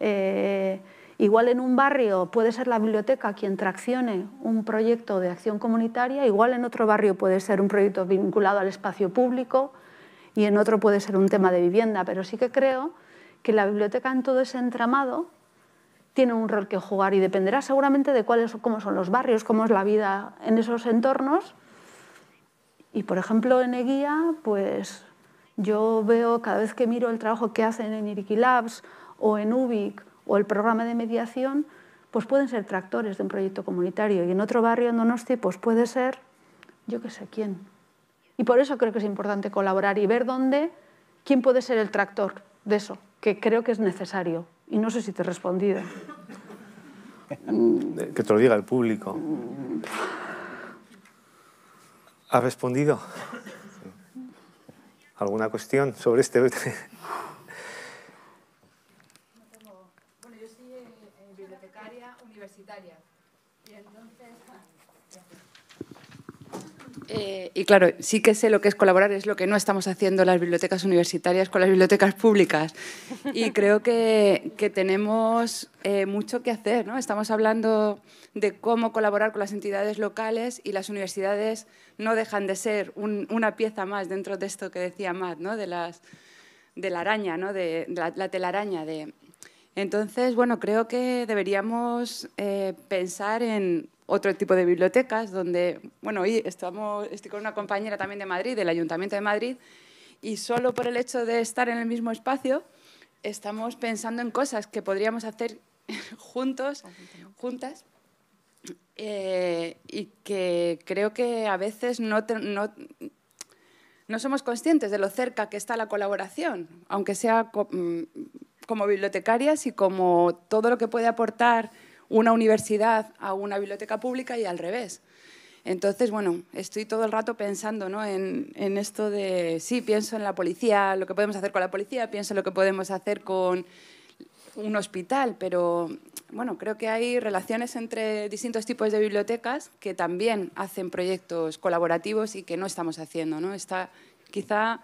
eh, igual en un barrio puede ser la biblioteca quien traccione un proyecto de acción comunitaria, igual en otro barrio puede ser un proyecto vinculado al espacio público y en otro puede ser un tema de vivienda, pero sí que creo que la biblioteca en todo ese entramado tiene un rol que jugar y dependerá seguramente de cuáles, cómo son los barrios, cómo es la vida en esos entornos. Y por ejemplo en Eguía, pues yo veo cada vez que miro el trabajo que hacen en Iriki Labs o en UBIC o el programa de mediación, pues pueden ser tractores de un proyecto comunitario. Y en otro barrio, en Donosti, pues puede ser yo qué sé quién. Y por eso creo que es importante colaborar y ver dónde, quién puede ser el tractor de eso, que creo que es necesario. Y no sé si te he respondido. Que te lo diga el público. ¿Ha respondido? ¿Alguna cuestión sobre este? Eh, y claro, sí que sé lo que es colaborar, es lo que no estamos haciendo las bibliotecas universitarias con las bibliotecas públicas. Y creo que, que tenemos eh, mucho que hacer, ¿no? Estamos hablando de cómo colaborar con las entidades locales y las universidades no dejan de ser una pieza más dentro de esto que decía Matt, ¿no? De, las, de la araña, ¿no? De, la, telaraña. De... Entonces, bueno, creo que deberíamos eh, pensar en otro tipo de bibliotecas, donde, bueno, hoy estamos, estoy con una compañera también de Madrid, del Ayuntamiento de Madrid, y solo por el hecho de estar en el mismo espacio, estamos pensando en cosas que podríamos hacer juntos, juntas, eh, y que creo que a veces no, no, no, somos conscientes de lo cerca que está la colaboración, aunque sea mm, como bibliotecarias y como todo lo que puede aportar una universidad a una biblioteca pública y al revés. Entonces, bueno, estoy todo el rato pensando ¿no? en, en, esto de, sí, pienso en la policía, lo que podemos hacer con la policía, pienso en lo que podemos hacer con un hospital, pero bueno, creo que hay relaciones entre distintos tipos de bibliotecas que también hacen proyectos colaborativos y que no estamos haciendo, ¿no? Está quizá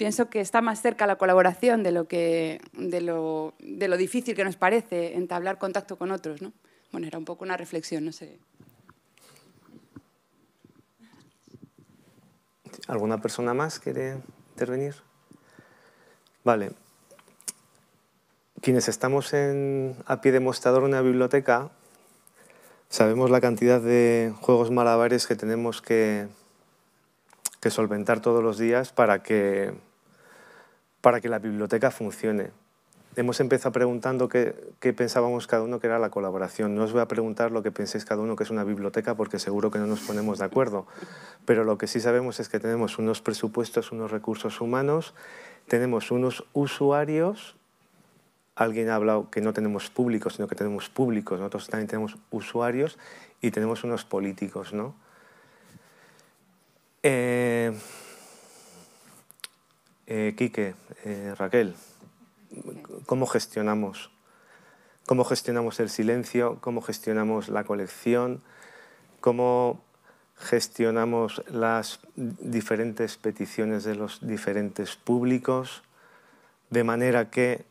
pienso que está más cerca la colaboración de lo, que, de lo, difícil que nos parece entablar contacto con otros. ¿no? Bueno, era un poco una reflexión, no sé. ¿Alguna persona más quiere intervenir? Vale. Quienes estamos a pie de mostrador en una biblioteca, sabemos la cantidad de juegos malabares que tenemos que, que solventar todos los días para que para que la biblioteca funcione. Hemos empezado preguntando qué, pensábamos cada uno que era la colaboración. No os voy a preguntar lo que penséis cada uno que es una biblioteca porque seguro que no nos ponemos de acuerdo. Pero lo que sí sabemos es que tenemos unos presupuestos, unos recursos humanos, tenemos unos usuarios. Alguien ha hablado que no tenemos públicos, sino que tenemos públicos. Nosotros también tenemos usuarios y tenemos unos políticos, ¿no? Eh... Eh, Quique, eh, Raquel, ¿cómo gestionamos? ¿Cómo gestionamos el silencio? ¿Cómo gestionamos la colección? ¿Cómo gestionamos las diferentes peticiones de los diferentes públicos? De manera que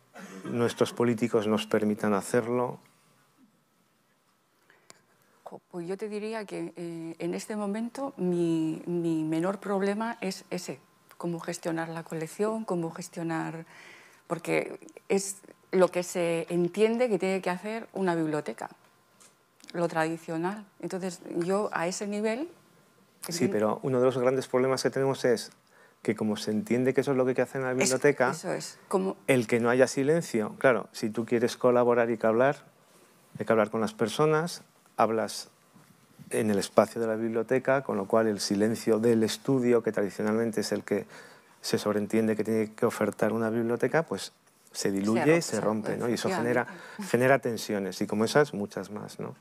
nuestros políticos nos permitan hacerlo. Pues yo te diría que eh, en este momento mi menor problema es ese, cómo gestionar la colección, cómo gestionar... Porque es lo que se entiende que tiene que hacer una biblioteca, lo tradicional. Entonces, yo a ese nivel... Sí, pero uno de los grandes problemas que tenemos es que como se entiende que eso es lo que hay que hacer en la biblioteca, es. como... el que no haya silencio, claro, si tú quieres colaborar y que hablar, hay que hablar con las personas, hablas en el espacio de la biblioteca, con lo cual el silencio del estudio, que tradicionalmente es el que se sobreentiende que tiene que ofertar una biblioteca, pues se diluye y se rompe, ¿no? Y eso genera, genera tensiones, y como esas, muchas más, ¿no?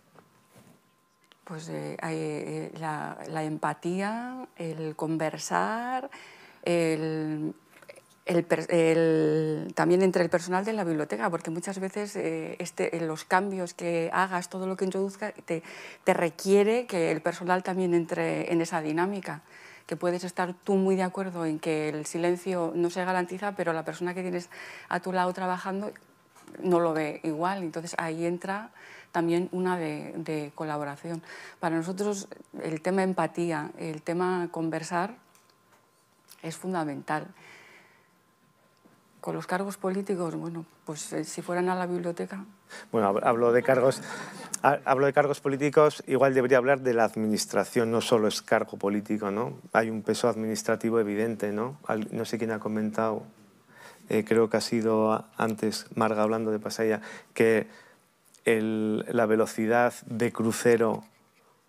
Pues eh, eh, la, empatía, el conversar, el, también entre el personal de la biblioteca, porque muchas veces eh, este, eh, los cambios que hagas, todo lo que introduzca, te, requiere que el personal también entre en esa dinámica, que puedes estar tú muy de acuerdo en que el silencio no se garantiza, pero la persona que tienes a tu lado trabajando no lo ve igual, entonces ahí entra también una de, de colaboración. Para nosotros el tema empatía, el tema conversar es fundamental con los cargos políticos, bueno, pues eh, si fueran a la biblioteca. Bueno, hablo de cargos, hablo de cargos políticos, igual debería hablar de la administración, no solo es cargo político, ¿no? Hay un peso administrativo evidente, ¿no? no sé quién ha comentado, eh, creo que ha sido antes Marga hablando de Pasaya, que la velocidad de crucero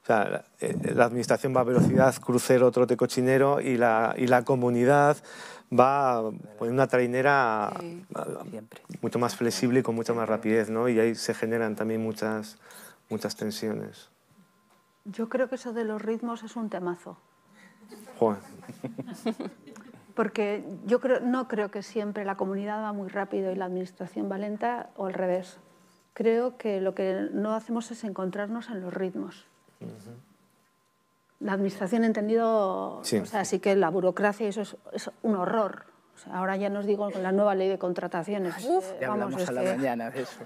o sea, eh, la administración va a velocidad, crucero, trote cochinero y la, y la comunidad va en una trainera mucho más flexible y con mucha más rapidez, ¿no? Y ahí se generan también muchas, muchas tensiones. Yo creo que eso de los ritmos es un temazo. Joder. Porque yo creo, no creo que siempre la comunidad va muy rápido y la administración va lenta o al revés. Creo que lo que no hacemos es encontrarnos en los ritmos la administración entendido, sí. o sea, así que la burocracia eso es, un horror. ahora ya nos digo con la nueva ley de contrataciones. vamos, a la mañana de eso.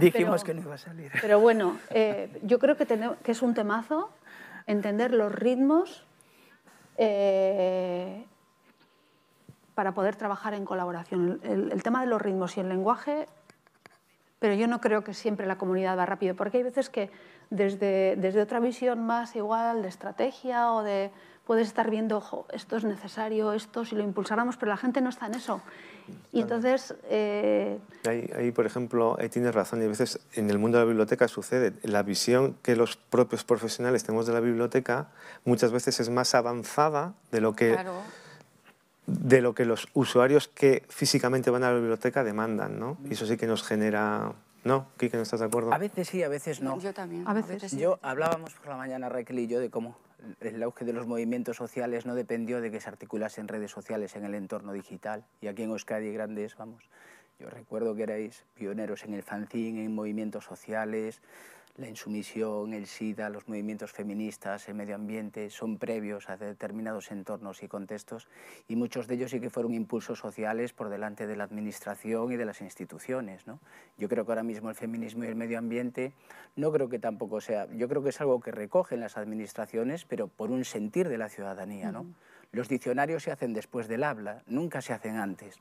Dijimos que no iba a salir. Pero bueno, eh, yo creo que, que es un temazo entender los ritmos eh, para poder trabajar en colaboración. el tema de los ritmos y el lenguaje, pero yo no creo que siempre la comunidad va rápido, porque hay veces que desde, desde otra visión más igual de estrategia o de puedes estar viendo, Ojo, esto es necesario, esto, si lo impulsáramos, pero la gente no está en eso. Y entonces... Eh, ahí, ahí, por ejemplo, ahí tienes razón, y a veces en el mundo de la biblioteca sucede, la visión que los propios profesionales tenemos de la biblioteca muchas veces es más avanzada de lo que... de lo que los usuarios que físicamente van a la biblioteca demandan, ¿no? Y eso sí que nos genera no, Kike, ¿no estás de acuerdo? A veces sí, a veces no. Yo también. A veces, sí. Yo hablábamos por la mañana, Raquel y yo, de cómo el auge de los movimientos sociales no dependió de que se articulasen redes sociales en el entorno digital. Y aquí en Euskadi grandes, vamos, yo recuerdo que erais pioneros en el fanzine, en movimientos sociales, la insumisión, el SIDA, los movimientos feministas, el medio ambiente, son previos a determinados entornos y contextos y muchos de ellos sí que fueron impulsos sociales por delante de la administración y de las instituciones. ¿no? Yo creo que ahora mismo el feminismo y el medio ambiente no creo que tampoco sea, yo creo que es algo que recogen las administraciones, pero por un sentir de la ciudadanía. ¿no? Los diccionarios se hacen después del habla, nunca se hacen antes.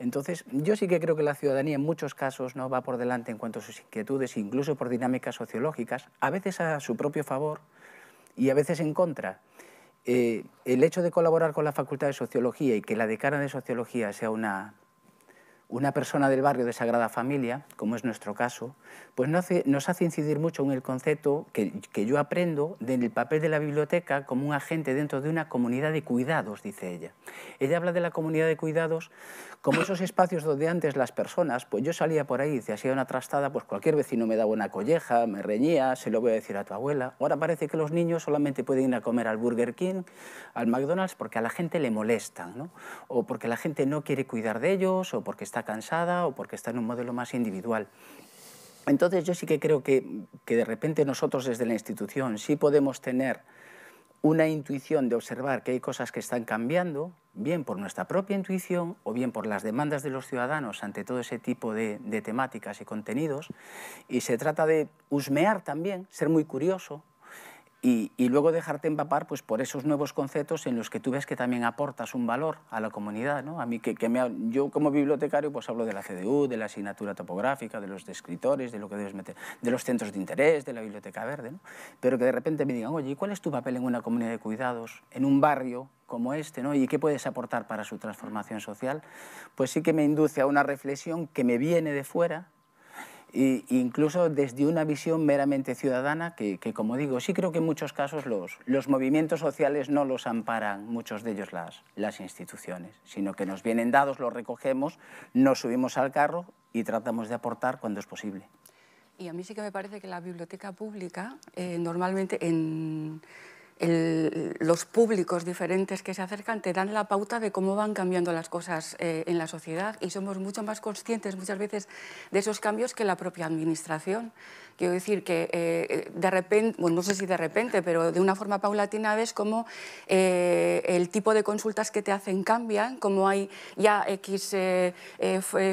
Entonces, yo sí que creo que la ciudadanía en muchos casos no va por delante en cuanto a sus inquietudes, incluso por dinámicas sociológicas, a veces a su propio favor y a veces en contra. Eh, el hecho de colaborar con la Facultad de Sociología y que la decana de Sociología sea una una persona del barrio de Sagrada Familia, como es nuestro caso, pues nos hace, nos hace incidir mucho en el concepto que, yo aprendo del papel de la biblioteca como un agente dentro de una comunidad de cuidados, dice ella. Ella habla de la comunidad de cuidados como esos espacios donde antes las personas, pues yo salía por ahí, si hacía una trastada, pues cualquier vecino me daba una colleja, me reñía, se lo voy a decir a tu abuela. Ahora parece que los niños solamente pueden ir a comer al Burger King, al McDonald's, porque a la gente le molestan, ¿no? o porque la gente no quiere cuidar de ellos, o porque está cansada o porque está en un modelo más individual. Entonces yo sí que creo que, que de repente nosotros desde la institución sí podemos tener una intuición de observar que hay cosas que están cambiando, bien por nuestra propia intuición o bien por las demandas de los ciudadanos ante todo ese tipo de temáticas y contenidos. Y se trata de husmear también, ser muy curioso, y, luego dejarte empapar pues, por esos nuevos conceptos en los que tú ves que también aportas un valor a la comunidad. ¿no? A mí, que, que me, yo como bibliotecario pues, hablo de la CDU, de la asignatura topográfica, de los descriptores, de lo que debes meter, de los centros de interés, de la biblioteca verde, pero que de repente me digan, oye, ¿y cuál es tu papel en una comunidad de cuidados, en un barrio como este, ¿no? y qué puedes aportar para su transformación social? Pues sí que me induce a una reflexión que me viene de fuera, incluso desde una visión meramente ciudadana que, como digo, sí creo que en muchos casos los, los movimientos sociales no los amparan, muchos de ellos las, las instituciones, sino que nos vienen dados, los recogemos, nos subimos al carro y tratamos de aportar cuando es posible. Y a mí sí que me parece que la biblioteca pública eh, normalmente en los públicos diferentes que se acercan te dan la pauta de cómo van cambiando las cosas eh, en la sociedad y somos mucho más conscientes muchas veces de esos cambios que la propia administración. Quiero decir que eh, de repente, bueno, no sé si de repente, pero de una forma paulatina ves cómo eh, el tipo de consultas que te hacen cambian, como hay ya X eh,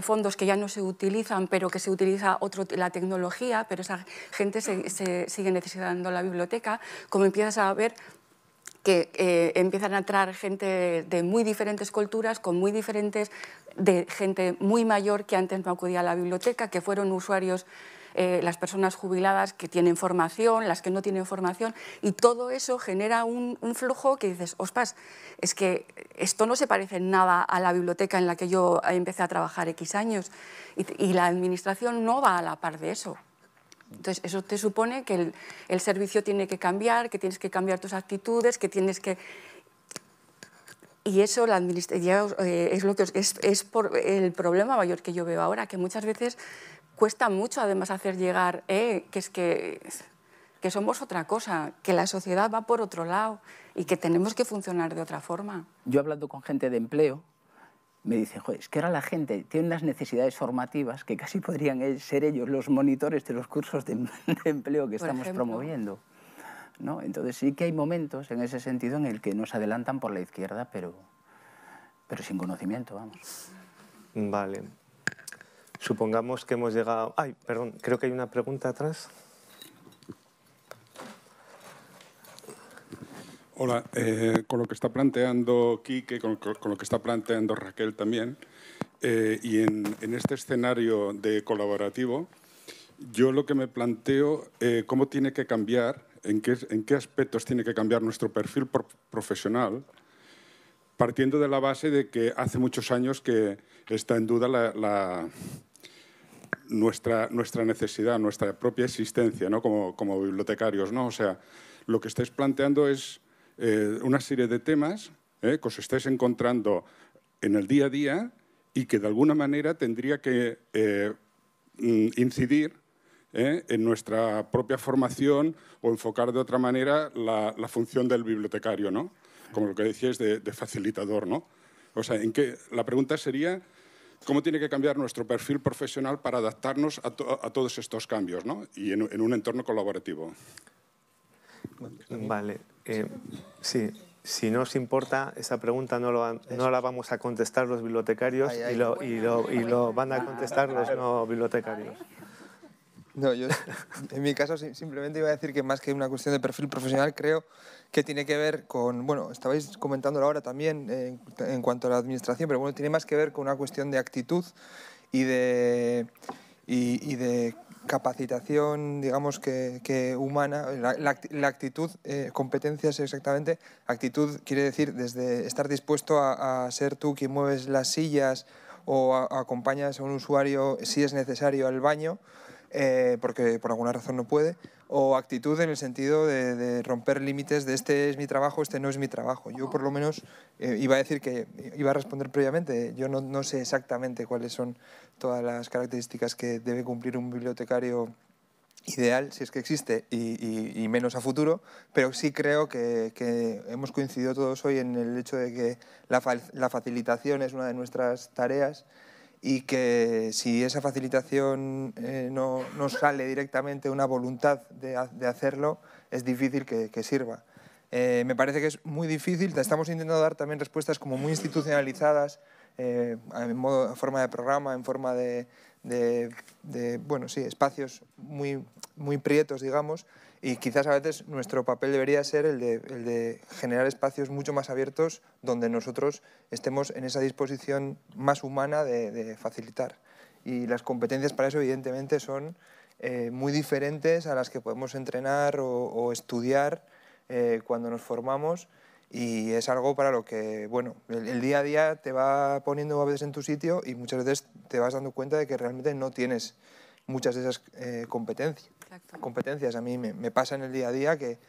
fondos que ya no se utilizan, pero que se utiliza otro, la tecnología, pero esa gente se, sigue necesitando la biblioteca, como empiezas a ver que empiezan a entrar gente de muy diferentes culturas, con muy diferentes, de gente muy mayor que antes no acudía a la biblioteca, que fueron usuarios eh, las personas jubiladas que tienen formación, las que no tienen formación, y todo eso genera un, flujo que dices, ospas, es que esto no se parece en nada a la biblioteca en la que yo empecé a trabajar X años, y, la administración no va a la par de eso. Entonces, eso te supone que el, servicio tiene que cambiar, que tienes que cambiar tus actitudes, que tienes que... Y eso la eh, es, lo que es, es por el problema mayor que yo veo ahora, que muchas veces cuesta mucho además hacer llegar eh, que es que, que somos otra cosa, que la sociedad va por otro lado y que tenemos que funcionar de otra forma. Yo hablando con gente de empleo, me dicen, joder, es que ahora la gente tiene unas necesidades formativas que casi podrían e-, ser ellos los monitores de los cursos de, empleo que estamos promoviendo. ¿no? Entonces sí que hay momentos en ese sentido en el que nos adelantan por la izquierda, pero, pero sin conocimiento, vamos. Vale. Supongamos que hemos llegado... Ay, perdón, creo que hay una pregunta atrás. Hola, eh, con lo que está planteando Quique, con, con lo que está planteando Raquel también, eh, y en, este escenario de colaborativo, yo lo que me planteo, eh, cómo tiene que cambiar, en qué, en qué aspectos tiene que cambiar nuestro perfil profesional, partiendo de la base de que hace muchos años que está en duda la, nuestra, necesidad, nuestra propia existencia ¿no? como, bibliotecarios. ¿no? O sea, lo que estáis planteando es eh, una serie de temas ¿eh? que os estáis encontrando en el día a día y que de alguna manera tendría que eh, mm, incidir en nuestra propia formación o enfocar de otra manera la, función del bibliotecario, ¿no? como lo que decíais de, de facilitador. ¿no? O sea, en la pregunta sería cómo tiene que cambiar nuestro perfil profesional para adaptarnos a, todos estos cambios y en, un entorno colaborativo. Vale, eh, Si no os importa, esa pregunta no, lo, no la vamos a contestar los bibliotecarios y, lo, y lo van a contestar los no bibliotecarios. No, yo en mi caso simplemente iba a decir que más que una cuestión de perfil profesional, creo que tiene que ver con, bueno, estabais comentándolo ahora también eh, en cuanto a la administración, pero bueno, tiene más que ver con una cuestión de actitud y de, y, de capacitación, digamos que, que humana, la, actitud, eh, competencias exactamente, actitud quiere decir desde estar dispuesto a, ser tú quien mueves las sillas o acompañas a un usuario si es necesario al baño eh, porque por alguna razón no puede, o actitud en el sentido de, romper límites de este es mi trabajo, este no es mi trabajo. Yo por lo menos eh, iba a decir que iba a responder previamente, yo no, no, sé exactamente cuáles son todas las características que debe cumplir un bibliotecario ideal, si es que existe, y, menos a futuro, pero sí creo que, hemos coincidido todos hoy en el hecho de que la facilitación es una de nuestras tareas y que si esa facilitación eh, no, sale directamente una voluntad de, hacerlo, es difícil que, sirva. Eh, me parece que es muy difícil, estamos intentando dar también respuestas como muy institucionalizadas, eh, en, forma de programa, en forma de, de bueno, sí, espacios muy, muy prietos, digamos, y quizás a veces nuestro papel debería ser el de, generar espacios mucho más abiertos donde nosotros estemos en esa disposición más humana de, facilitar. Y las competencias para eso evidentemente son eh, muy diferentes a las que podemos entrenar o, estudiar eh, cuando nos formamos y es algo para lo que, bueno, el, día a día te va poniendo a veces en tu sitio y muchas veces te vas dando cuenta de que realmente no tienes muchas de esas eh, competencias competencias. A mí me, pasa en el día a día que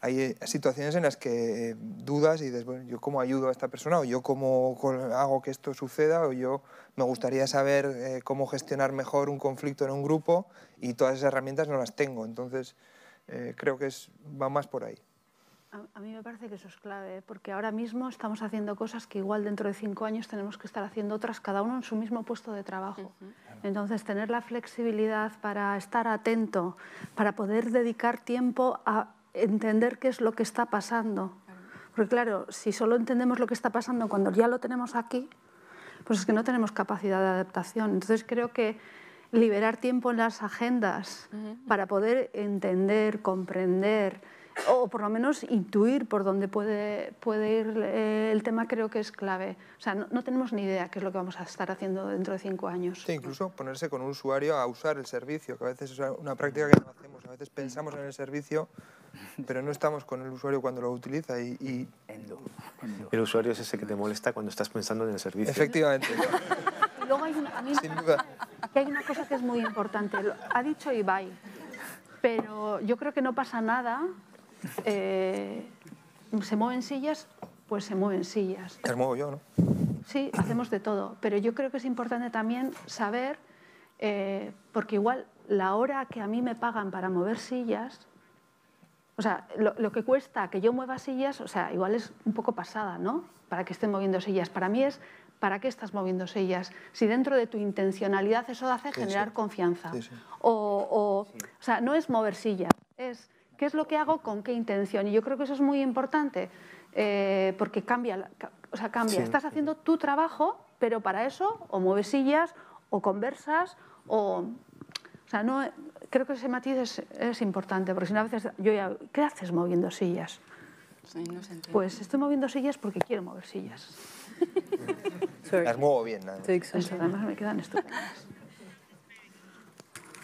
hay eh, situaciones en las que eh, dudas y dices, bueno, yo cómo ayudo a esta persona o yo cómo hago que esto suceda o yo me gustaría saber eh, cómo gestionar mejor un conflicto en un grupo y todas esas herramientas no las tengo. Entonces, creo que es, va más por ahí. A, mí me parece que eso es clave, ¿eh? porque ahora mismo estamos haciendo cosas que igual dentro de cinco años tenemos que estar haciendo otras, cada uno en su mismo puesto de trabajo. Entonces, tener la flexibilidad para estar atento, para poder dedicar tiempo a entender qué es lo que está pasando. Porque claro, si solo entendemos lo que está pasando cuando ya lo tenemos aquí, pues es que no tenemos capacidad de adaptación. Entonces, creo que liberar tiempo en las agendas para poder entender, comprender, o por lo menos intuir por dónde puede, puede ir eh, el tema creo que es clave. O sea, no, tenemos ni idea qué es lo que vamos a estar haciendo dentro de cinco años. Sí, incluso ponerse con un usuario a usar el servicio, que a veces es una práctica que no hacemos, a veces pensamos en el servicio, pero no estamos con el usuario cuando lo utiliza y... El usuario es ese que te molesta cuando estás pensando en el servicio. Efectivamente. y luego hay hay una cosa que es muy importante. Ha dicho Ibai, pero yo creo que no pasa nada eh, se mueven sillas, pues se mueven sillas. Las muevo yo, ¿no? Sí, hacemos de todo, pero yo creo que es importante también saber, eh, porque igual la hora que a mí me pagan para mover sillas, o sea, lo, que cuesta que yo mueva sillas, o sea, igual es un poco pasada, ¿no? Para que estén moviendo sillas. Para mí es, ¿para qué estás moviendo sillas? Si dentro de tu intencionalidad eso hace generar confianza. o, o sea, no es mover sillas, es ¿Qué es lo que hago? ¿Con qué intención? Y yo creo que eso es muy importante eh, porque cambia, o sea, cambia. Estás haciendo tu trabajo, pero para eso o mueves sillas o conversas o... O sea, no, creo que ese matiz es, importante, porque si no a veces yo ya... ¿Qué haces moviendo sillas? pues estoy moviendo sillas porque quiero mover sillas. Las muevo bien, nada. Además me quedan estupendas.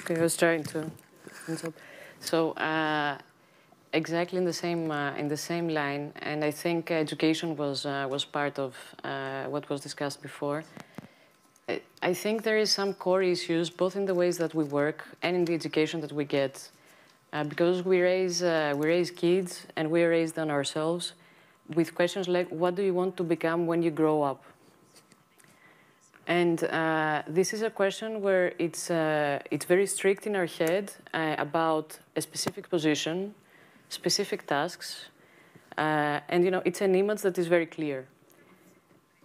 Okay, I was trying So uh, exactly in the same uh, in the same line, and I think education was uh, was part of uh, what was discussed before. I think there is some core issues both in the ways that we work and in the education that we get, uh, because we raise uh, we raise kids and we raise them ourselves with questions like, "What do you want to become when you grow up?" And uh, this is a question where it's, uh, it's very strict in our head uh, about a specific position, specific tasks, uh, and you know it's an image that is very clear.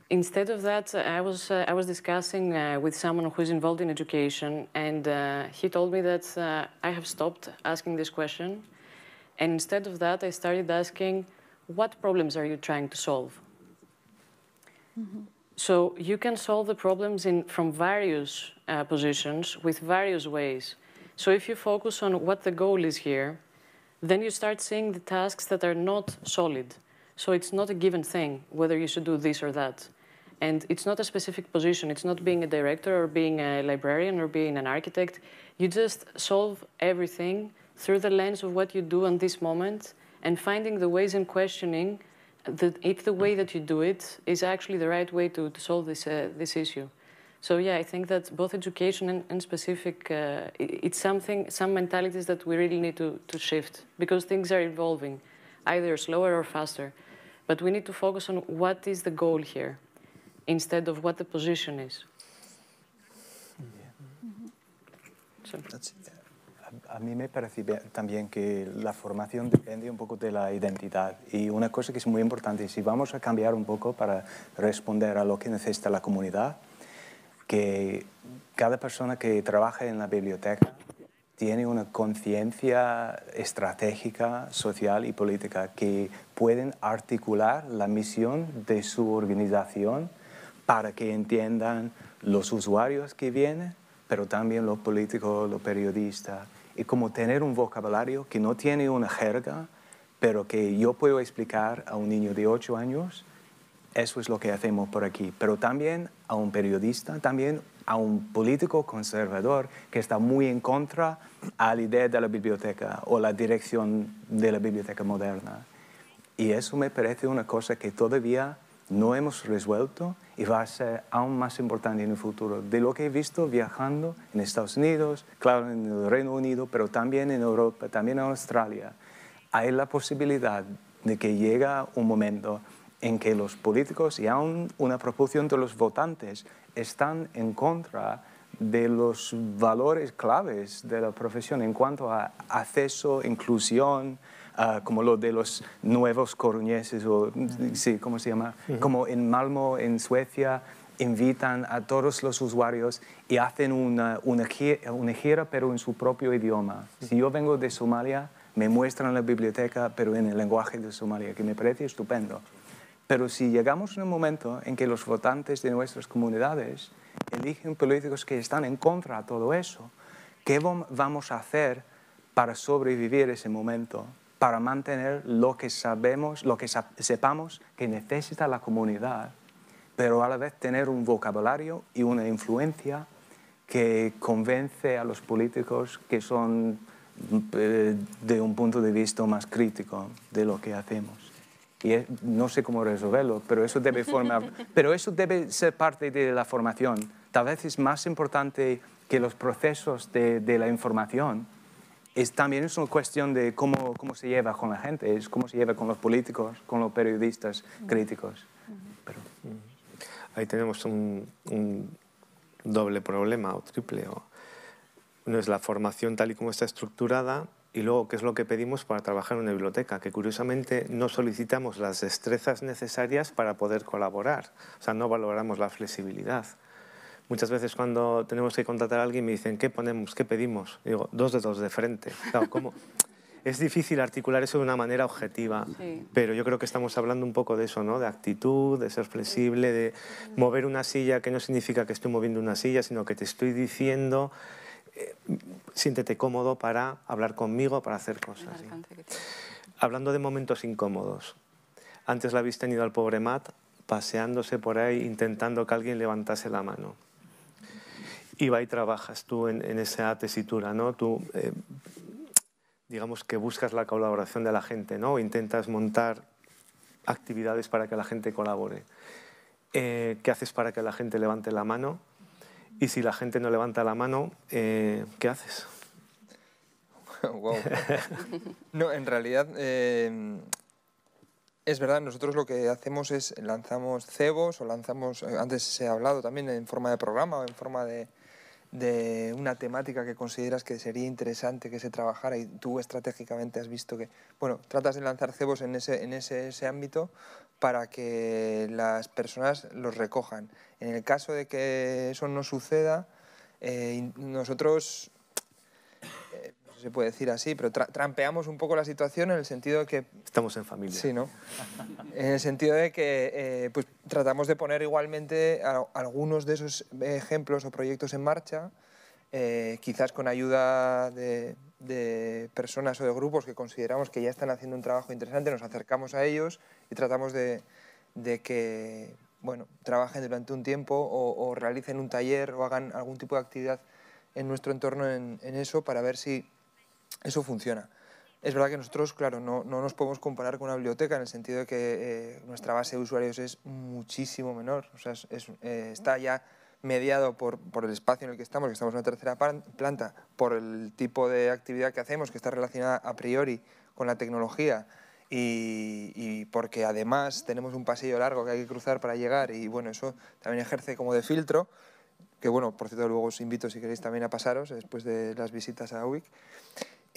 Instead of that, I was, uh, I was discussing uh, with someone who's involved in education, and he told me that I have stopped asking this question. And instead of that, I started asking, what problems are you trying to solve? Mm -hmm. So you can solve the problems in, from various uh, positions with various ways. So if you focus on what the goal is here, then you start seeing the tasks that are not solid. So it's not a given thing whether you should do this or that. And it's not a specific position. It's not being a director or being a librarian or being an architect. You just solve everything through the lens of what you do in this moment and finding the ways in questioning the, if the way that you do it is actually the right way to, to solve this, uh, this issue. So yeah, I think that both education and, and specific, uh, it's something, some mentalities that we really need to, to shift because things are evolving, either slower or faster. But we need to focus on what is the goal here instead of what the position is. Yeah. Mm -hmm. so. That's it. a mí me parece también que la formación depende un poco de la identidad y una cosa que es muy importante, si vamos a cambiar un poco para responder a lo que necesita la comunidad, que cada persona que trabaja en la biblioteca tiene una conciencia estratégica, social y política que pueden articular la misión de su organización para que entiendan los usuarios que vienen, pero también los políticos, los periodistas, y como tener un vocabulario que no tiene una jerga, pero que yo puedo explicar a un niño de 8 años, eso es lo que hacemos por aquí. Pero también a un periodista, también a un político conservador que está muy en contra a la idea de la biblioteca o la dirección de la biblioteca moderna. Y eso me parece una cosa que todavía no hemos resuelto y va a ser aún más importante en el futuro. De lo que he visto viajando en Estados Unidos, claro, en el Reino Unido, pero también en Europa, también en Australia, hay la posibilidad de que llegue un momento en que los políticos y aún una proporción de los votantes están en contra de los valores claves de la profesión en cuanto a acceso, inclusión, como lo de los nuevos coruñeses, o sí, ¿cómo se llama? Como en Malmo, en Suecia, invitan a todos los usuarios y hacen una, una, gira, pero en su propio idioma. Si yo vengo de Somalia, me muestran la biblioteca, pero en el lenguaje de Somalia, que me parece estupendo. Pero si llegamos a un momento en que los votantes de nuestras comunidades eligen políticos que están en contra de todo eso, ¿qué vamos a hacer para sobrevivir ese momento? para mantener lo que sabemos, lo que sepamos que necesita la comunidad, pero a la vez tener un vocabulario y una influencia que convence a los políticos que son eh, de un punto de vista más crítico de lo que hacemos. Y no sé cómo resolverlo, pero eso debe, formar, pero eso debe ser parte de la formación. Tal vez es más importante que los procesos de, de la información, es también es una cuestión de cómo, cómo se lleva con la gente, es cómo se lleva con los políticos, con los periodistas críticos. Ahí tenemos un, doble problema o triple. O... Uno es la formación tal y como está estructurada y luego qué es lo que pedimos para trabajar en una biblioteca, que curiosamente no solicitamos las destrezas necesarias para poder colaborar, o sea, no valoramos la flexibilidad. Muchas veces cuando tenemos que contratar a alguien me dicen, ¿qué ponemos? ¿Qué pedimos? digo, dos dedos de frente. ¿cómo? es difícil articular eso de una manera objetiva, pero yo creo que estamos hablando un poco de eso, ¿no? De actitud, de ser flexible, de mover una silla, que no significa que estoy moviendo una silla, sino que te estoy diciendo, eh, siéntete cómodo para hablar conmigo, para hacer cosas. Hablando de momentos incómodos, antes la habéis tenido al pobre Matt paseándose por ahí intentando que alguien levantase la mano y va y trabajas tú en, esa tesitura, ¿no? Tú, eh, digamos que buscas la colaboración de la gente, ¿no? Intentas montar actividades para que la gente colabore. Eh, ¿Qué haces para que la gente levante la mano? Y si la gente no levanta la mano, eh, ¿qué haces? wow. No, en realidad es verdad, nosotros lo que hacemos es lanzamos cebos o lanzamos, antes se ha hablado también en forma de programa o en forma de, de una temática que consideras que sería interesante que se trabajara y tú estratégicamente has visto que, bueno, tratas de lanzar cebos en ese, en ese, ámbito para que las personas los recojan. En el caso de que eso no suceda, eh, nosotros se puede decir así, pero trampeamos un poco la situación en el sentido de que... Estamos en familia. Sí, ¿no? en el sentido de que eh, pues, tratamos de poner igualmente algunos de esos ejemplos o proyectos en marcha, eh, quizás con ayuda de, personas o de grupos que consideramos que ya están haciendo un trabajo interesante, nos acercamos a ellos y tratamos de, de que bueno, trabajen durante un tiempo o, realicen un taller o hagan algún tipo de actividad en nuestro entorno en eso para ver si eso funciona. Es verdad que nosotros, claro, no, no, nos podemos comparar con una biblioteca en el sentido de que eh, nuestra base de usuarios es muchísimo menor. O sea, eh, está ya mediado por, por, el espacio en el que estamos, que estamos en la tercera planta, por el tipo de actividad que hacemos, que está relacionada a priori con la tecnología y, porque además tenemos un pasillo largo que hay que cruzar para llegar y bueno, eso también ejerce como de filtro, que bueno, por cierto, luego os invito si queréis también a pasaros después de las visitas a UIC.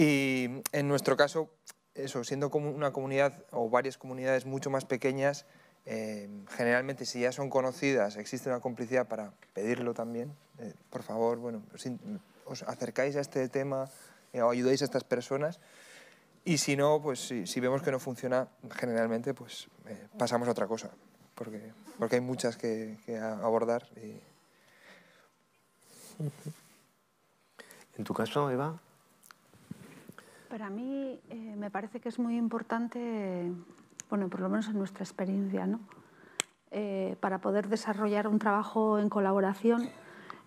Y en nuestro caso, eso, siendo como una comunidad o varias comunidades mucho más pequeñas, eh, generalmente si ya son conocidas, existe una complicidad para pedirlo también. Eh, por favor, bueno, os, acercáis a este tema eh, o ayudáis a estas personas. Y si no, pues si, vemos que no funciona, generalmente pues pasamos a otra cosa, porque, porque hay muchas que, abordar. En tu caso, Eva, para mí eh, me parece que es muy importante, bueno, por lo menos en nuestra experiencia, eh, para poder desarrollar un trabajo en colaboración,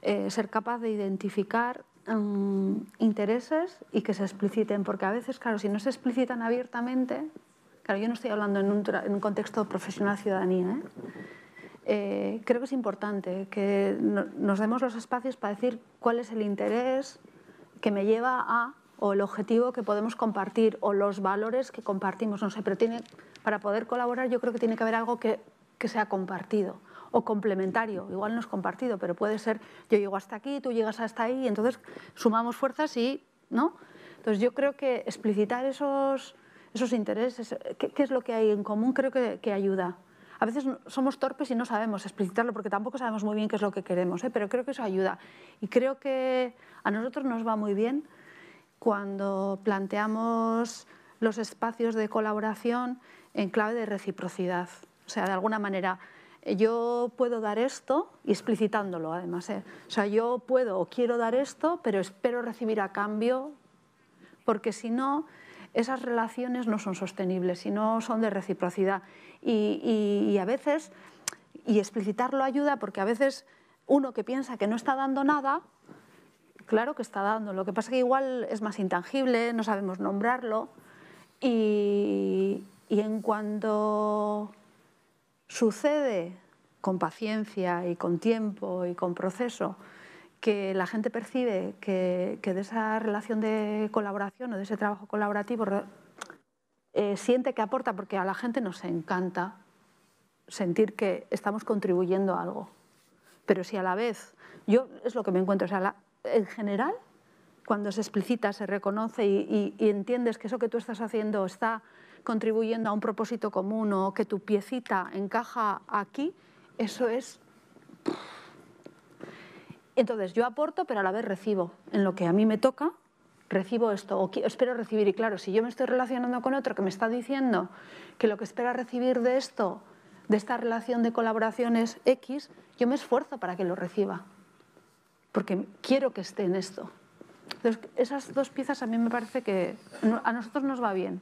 eh, ser capaz de identificar mm, intereses y que se expliciten, porque a veces, claro, si no se explicitan abiertamente, claro, yo no estoy hablando en un, contexto profesional ciudadanía, creo que es importante que nos demos los espacios para decir cuál es el interés que me lleva a o el objetivo que podemos compartir o los valores que compartimos, no sé, pero para poder colaborar yo creo que tiene que haber algo que, sea compartido o complementario, igual no es compartido, pero puede ser yo llego hasta aquí, tú llegas hasta ahí, entonces sumamos fuerzas y, ¿no? Entonces yo creo que explicitar esos, intereses, qué, es lo que hay en común, creo que, ayuda. A veces somos torpes y no sabemos explicitarlo porque tampoco sabemos muy bien qué es lo que queremos, ¿eh? pero creo que eso ayuda. Y creo que a nosotros nos va muy bien cuando planteamos los espacios de colaboración en clave de reciprocidad. O sea, de alguna manera, yo puedo dar esto, y explicitándolo además, ¿eh? o sea, yo puedo o quiero dar esto, pero espero recibir a cambio, porque si no, esas relaciones no son sostenibles, si no son de reciprocidad. y a veces, y explicitarlo ayuda, porque a veces uno que piensa que no está dando nada, claro que está dando. Lo que pasa que igual es más intangible, no sabemos nombrarlo. Y, en cuanto sucede con paciencia y con tiempo y con proceso, que la gente percibe que, de esa relación de colaboración o de ese trabajo colaborativo eh, siente que aporta, porque a la gente nos encanta sentir que estamos contribuyendo a algo. Pero si a la vez, yo es lo que me encuentro, o sea, la, en general, cuando se explicita, se reconoce y, entiendes que eso que tú estás haciendo está contribuyendo a un propósito común o que tu piecita encaja aquí, eso es... Entonces, yo aporto, pero a la vez recibo. En lo que a mí me toca, recibo esto o espero recibir. Y claro, si yo me estoy relacionando con otro que me está diciendo que lo que espera recibir de esto, de esta relación de colaboración es X, yo me esfuerzo para que lo reciba porque quiero que esté en esto. esas dos piezas a mí me parece que a nosotros nos va bien.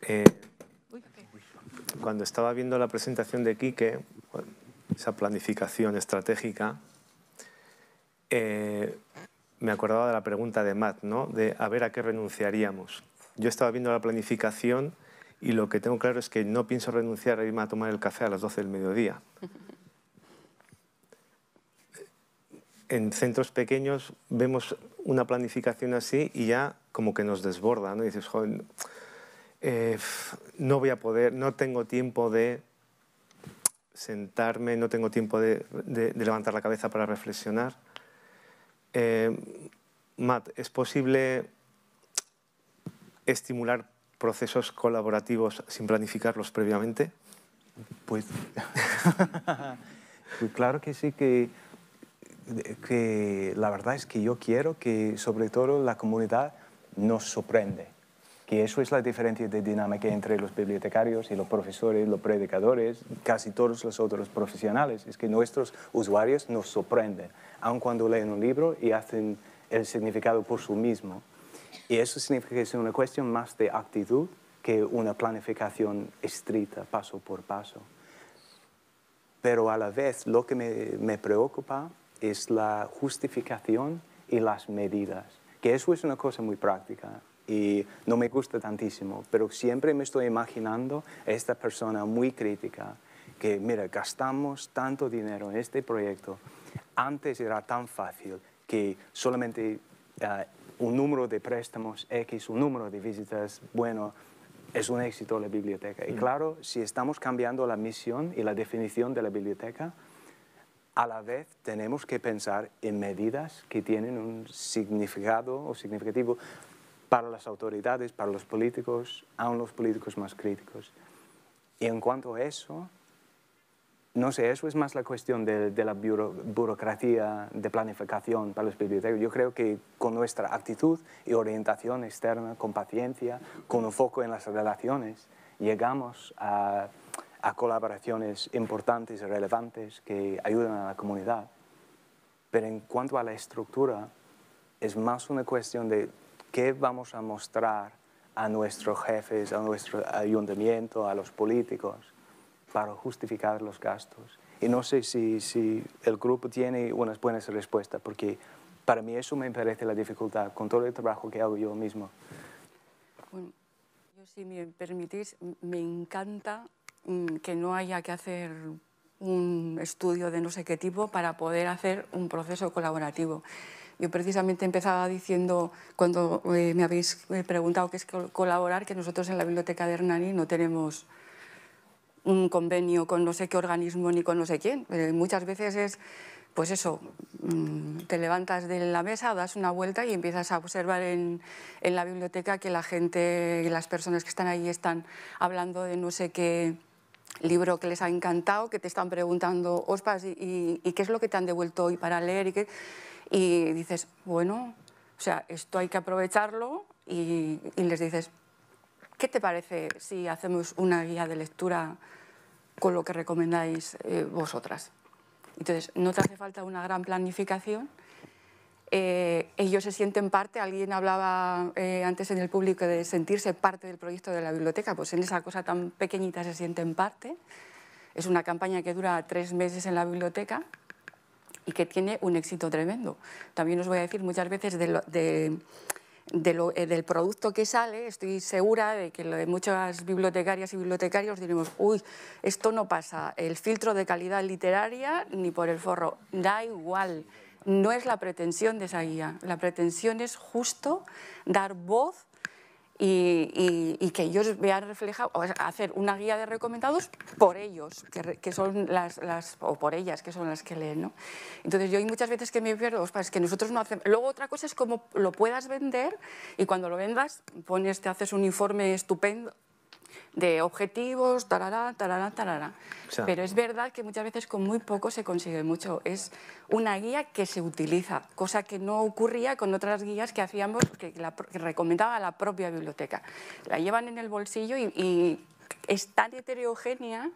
Eh, cuando estaba viendo la presentación de Quique, esa planificación estratégica, eh, me acordaba de la pregunta de Matt, ¿no? de a ver a qué renunciaríamos. Yo estaba viendo la planificación y lo que tengo claro es que no pienso renunciar a irme a tomar el café a las 12 del mediodía. en centros pequeños vemos una planificación así y ya como que nos desborda, ¿no? dices, joven, eh, no voy a poder, no tengo tiempo de sentarme, no tengo tiempo de, levantar la cabeza para reflexionar. Eh, Matt, ¿es posible estimular procesos colaborativos sin planificarlos previamente? Pues, pues claro que sí que que la verdad es que yo quiero que sobre todo la comunidad nos sorprende. Que eso es la diferencia de dinámica entre los bibliotecarios y los profesores, los predicadores, casi todos los otros profesionales. Es que nuestros usuarios nos sorprenden, aun cuando leen un libro y hacen el significado por su mismo. Y eso significa que es una cuestión más de actitud que una planificación estricta, paso por paso. Pero a la vez lo que me, me preocupa es la justificación y las medidas, que eso es una cosa muy práctica y no me gusta tantísimo, pero siempre me estoy imaginando a esta persona muy crítica, que mira, gastamos tanto dinero en este proyecto, antes era tan fácil que solamente eh, un número de préstamos X, un número de visitas, bueno, es un éxito la biblioteca. Y mm. claro, si estamos cambiando la misión y la definición de la biblioteca, a la vez tenemos que pensar en medidas que tienen un significado o significativo para las autoridades, para los políticos, aún los políticos más críticos. Y en cuanto a eso, no sé, eso es más la cuestión de, la burocracia de planificación para los bibliotecarios. Yo creo que con nuestra actitud y orientación externa, con paciencia, con un foco en las relaciones, llegamos a a colaboraciones importantes y relevantes que ayudan a la comunidad. Pero en cuanto a la estructura, es más una cuestión de qué vamos a mostrar a nuestros jefes, a nuestro ayuntamiento, a los políticos, para justificar los gastos. Y no sé si, el grupo tiene unas buenas respuestas, porque para mí eso me parece la dificultad con todo el trabajo que hago yo mismo. Bueno, yo si me permitís, me encanta Mm, que no haya que hacer un estudio de no sé qué tipo para poder hacer un proceso colaborativo. Yo precisamente empezaba diciendo, cuando eh, me habéis eh, preguntado qué es colaborar, que nosotros en la Biblioteca de Hernani no tenemos un convenio con no sé qué organismo ni con no sé quién. Eh, muchas veces es, pues eso, mm, te levantas de la mesa, das una vuelta y empiezas a observar en, en la biblioteca que la gente, las personas que están ahí están hablando de no sé qué libro que les ha encantado, que te están preguntando, ospas, ¿y, qué es lo que te han devuelto hoy para leer? Y, dices, bueno, o sea, esto hay que aprovecharlo y, les dices, ¿qué te parece si hacemos una guía de lectura con lo que recomendáis eh, vosotras? Entonces, no te hace falta una gran planificación, eh, ellos se sienten parte, alguien hablaba eh, antes en el público de sentirse parte del proyecto de la biblioteca, pues en esa cosa tan pequeñita se sienten parte. Es una campaña que dura tres meses en la biblioteca y que tiene un éxito tremendo. También os voy a decir muchas veces eh, del producto que sale, estoy segura de que lo de muchas bibliotecarias y bibliotecarios diremos, uy, esto no pasa, el filtro de calidad literaria ni por el forro, da igual no es la pretensión de esa guía, la pretensión es justo dar voz y, que ellos vean reflejado, hacer una guía de recomendados por ellos, que, son las, o por ellas, que son las que leen. Entonces yo hay muchas veces que me pierdo, es que nosotros no hacemos... Luego otra cosa es cómo lo puedas vender y cuando lo vendas pones, te haces un informe estupendo, de objetivos, tarará, tarará, tarará. Pero es verdad que muchas veces con muy poco se consigue mucho. Es una guía que se utiliza, cosa que no ocurría con otras guías que hacíamos, que, la, recomendaba la propia biblioteca. La llevan en el bolsillo y, y es tan heterogénea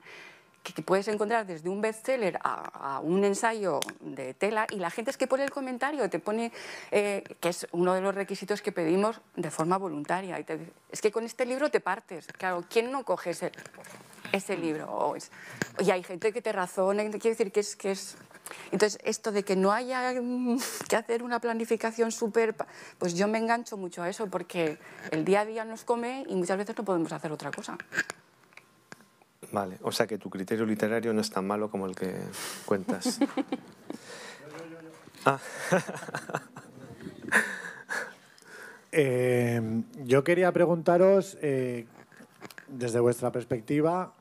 que puedes encontrar desde un bestseller a, un ensayo de tela y la gente es que pone el comentario, te pone, eh, que es uno de los requisitos que pedimos de forma voluntaria. es que con este libro te partes. Claro, ¿quién no coge ese, libro? y hay gente que te razona, quiere decir que es... Que es entonces, esto de que no haya mm, que hacer una planificación súper... Pues yo me engancho mucho a eso porque el día a día nos come y muchas veces no podemos hacer otra cosa. Vale, o sea que tu criterio literario no es tan malo como el que cuentas. Ah. Eh, yo quería preguntaros, eh, desde vuestra perspectiva,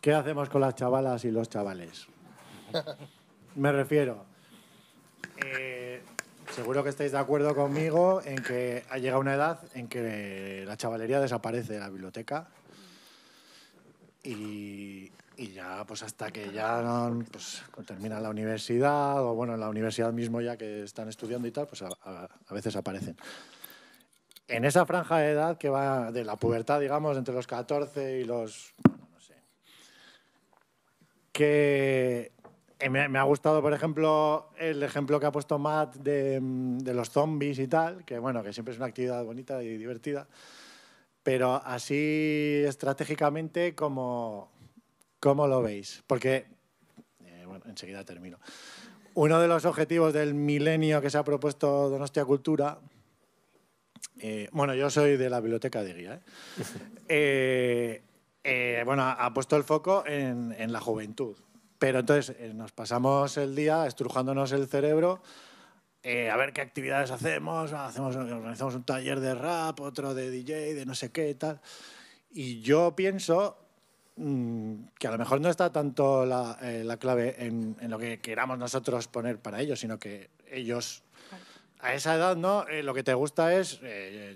¿qué hacemos con las chavalas y los chavales? Me refiero, eh, seguro que estáis de acuerdo conmigo en que ha llegado una edad en que la chavalería desaparece de la biblioteca y, ya, pues hasta que ya pues, termina la universidad o bueno, en la universidad mismo ya que están estudiando y tal, pues a, veces aparecen. En esa franja de edad que va de la pubertad, digamos, entre los 14 y los... Bueno, no sé. Que me, ha gustado, por ejemplo, el ejemplo que ha puesto Matt de, de los zombies y tal, que bueno, que siempre es una actividad bonita y divertida pero así estratégicamente, ¿cómo, lo veis? Porque, eh, bueno, enseguida termino. Uno de los objetivos del milenio que se ha propuesto Donostia Cultura, eh, bueno, yo soy de la biblioteca de guía, ¿eh? bueno, ha puesto el foco en la juventud. Pero entonces nos pasamos el día estrujándonos el cerebro eh, a ver qué actividades hacemos, ah, hacemos, organizamos un taller de rap, otro de DJ, de no sé qué tal. Y yo pienso mm, que a lo mejor no está tanto la, eh, clave en, lo que queramos nosotros poner para ellos, sino que ellos, a esa edad, ¿no? Eh, lo que te gusta es,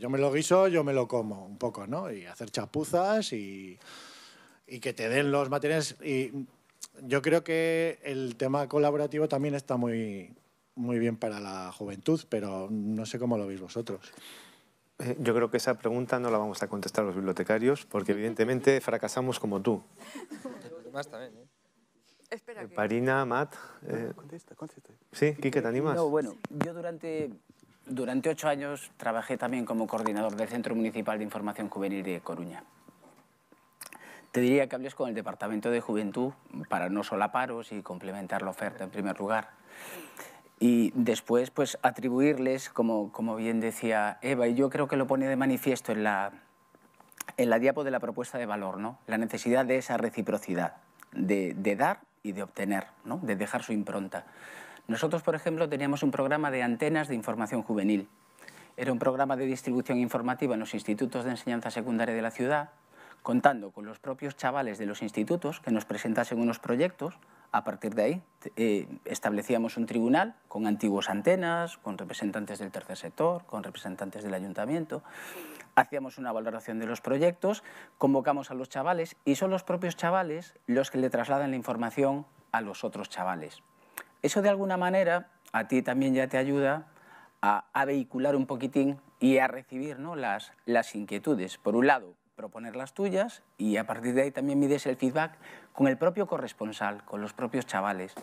yo me lo guiso, yo me lo como un poco, ¿no? Y hacer chapuzas y, y que te den los materiales. Y yo creo que el tema colaborativo también está muy muy bien para la juventud, pero no sé cómo lo veis vosotros. Eh, yo creo que esa pregunta no la vamos a contestar los bibliotecarios, porque evidentemente fracasamos como tú. Más también, ¿eh? Espera eh, Parina, Matt... Contesta, Sí, Quique, ¿te animas? bueno, yo durante, durante ocho años trabajé también como coordinador del Centro Municipal de Información Juvenil de Coruña. Te diría que hables con el Departamento de Juventud para no solaparos y complementar la oferta en primer lugar y después pues atribuirles, como, bien decía Eva, y yo creo que lo pone de manifiesto en la, diapo de la propuesta de valor, la necesidad de esa reciprocidad, de, de dar y de obtener, ¿no? de dejar su impronta. Nosotros, por ejemplo, teníamos un programa de antenas de información juvenil. Era un programa de distribución informativa en los institutos de enseñanza secundaria de la ciudad contando con los propios chavales de los institutos que nos presentasen unos proyectos. A partir de ahí eh, establecíamos un tribunal con antiguos antenas, con representantes del tercer sector, con representantes del ayuntamiento. Hacíamos una valoración de los proyectos, convocamos a los chavales y son los propios chavales los que le trasladan la información a los otros chavales. Eso de alguna manera a ti también ya te ayuda a, vehicular un poquitín y a recibir ¿no? las inquietudes. Por un lado, proponer las tuyas y a partir de ahí también mides el feedback con el propio corresponsal, con los propios chavales.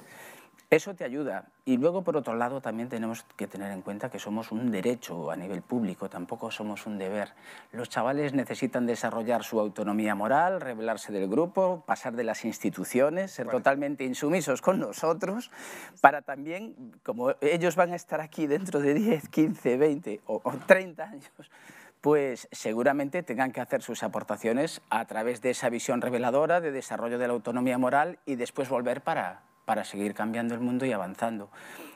Eso te ayuda. Y luego, por otro lado, también tenemos que tener en cuenta que somos un derecho a nivel público, tampoco somos un deber. Los chavales necesitan desarrollar su autonomía moral, rebelarse del grupo, pasar de las instituciones, ser totalmente insumisos con nosotros, para también, como ellos van a estar aquí dentro de 10, 15, 20 o 30 años, pues seguramente tengan que hacer sus aportaciones a través de esa visión reveladora de desarrollo de la autonomía moral y después volver para, para seguir cambiando el mundo y avanzando.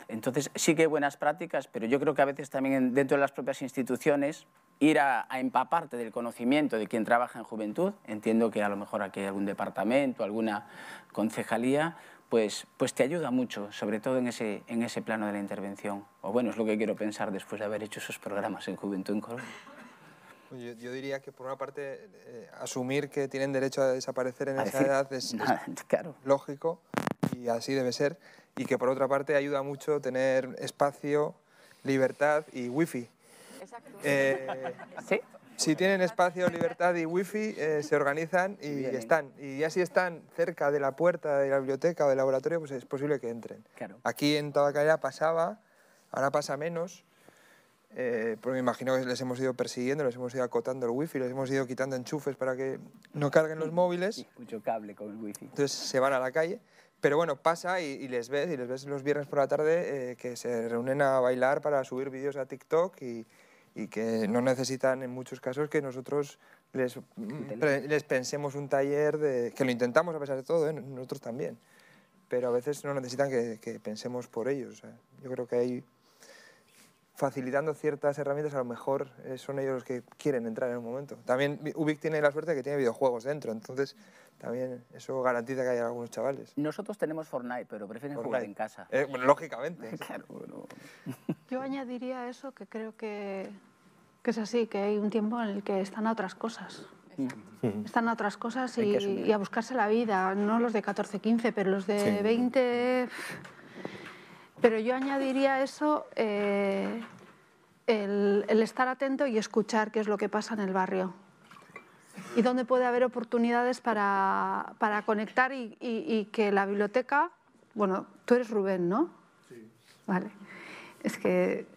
Entonces, sí que hay buenas prácticas, pero yo creo que a veces también dentro de las propias instituciones ir a, empaparte del conocimiento de quien trabaja en juventud, entiendo que a lo mejor aquí hay algún departamento, alguna concejalía, pues, pues te ayuda mucho, sobre todo en ese, en ese plano de la intervención. O bueno, es lo que quiero pensar después de haber hecho esos programas en Juventud en Colombia. Pues yo, diría que por una parte eh, asumir que tienen derecho a desaparecer en esa edad es, lógico y así debe ser. Y que por otra parte ayuda mucho tener espacio, libertad y wifi. Exacto. Eh, si tienen espacio, libertad y wifi, eh, se organizan y están. Y ya si están cerca de la puerta de la biblioteca o del laboratorio, pues es posible que entren. Aquí en Tabacalera pasaba, ahora pasa menos, eh, pues me imagino que les hemos ido persiguiendo, les hemos ido acotando el wifi, les hemos ido quitando enchufes para que no carguen los móviles. mucho cable con el wifi. Entonces se van a la calle. Pero bueno, pasa y, les ves, y les ves los viernes por la tarde eh, que se reúnen a bailar para subir vídeos a TikTok y, y, que no necesitan en muchos casos que nosotros les, mm, les pensemos un taller, que lo intentamos a pesar de todo, ¿eh? nosotros también. Pero a veces no necesitan que, que pensemos por ellos. Yo creo que hay facilitando ciertas herramientas, a lo mejor eh, son ellos los que quieren entrar en un momento. También Ubic tiene la suerte de que tiene videojuegos dentro, entonces también eso garantiza que haya algunos chavales. Nosotros tenemos Fortnite, pero prefieren jugar en casa. Eh, lógicamente. Yo añadiría eso, que creo que, es así, que hay un tiempo en el que están a otras cosas. Están a otras cosas y, a buscarse la vida, no los de 14, 15, pero los de 20... Pero yo añadiría eso eh, el, estar atento y escuchar qué es lo que pasa en el barrio y dónde puede haber oportunidades para, conectar y, que la biblioteca... Bueno, tú eres Rubén, ¿no? Sí. Vale. Es que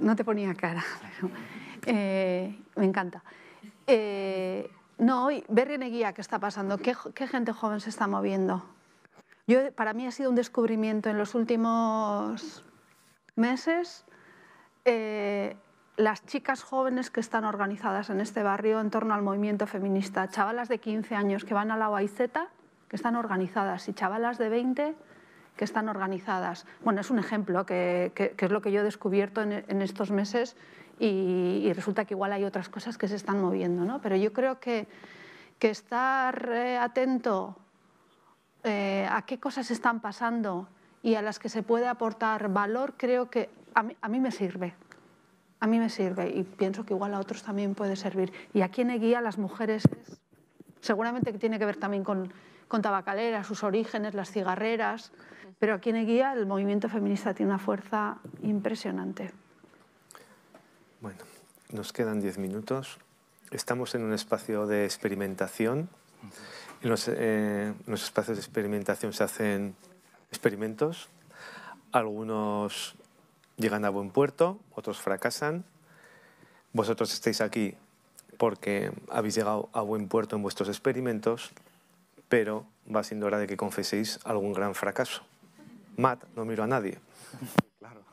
no te ponía cara, eh, me encanta. Eh, no, hoy, en guía qué está pasando, qué, qué gente joven se está moviendo para mí ha sido un descubrimiento en los últimos meses eh, las chicas jóvenes que están organizadas en este barrio en torno al movimiento feminista, chavalas de 15 años que van a la UAIZ que están organizadas, y chavalas de 20 que están organizadas. Bueno, es un ejemplo que, es lo que yo he descubierto en, estos meses y, resulta que igual hay otras cosas que se están moviendo, ¿no? Pero yo creo que, estar eh, atento eh, a qué cosas están pasando y a las que se puede aportar valor, creo que a mí, me sirve. A mí me sirve y pienso que igual a otros también puede servir. Y aquí en guía las mujeres seguramente que tiene que ver también con, con Tabacalera, sus orígenes, las cigarreras, pero aquí en guía el movimiento feminista tiene una fuerza impresionante. Bueno, nos quedan diez minutos. Estamos en un espacio de experimentación en eh, los, espacios de experimentación se hacen experimentos. Algunos llegan a buen puerto, otros fracasan. Vosotros estáis aquí porque habéis llegado a buen puerto en vuestros experimentos, pero va siendo hora de que confeséis algún gran fracaso. Matt, no miro a nadie. Claro.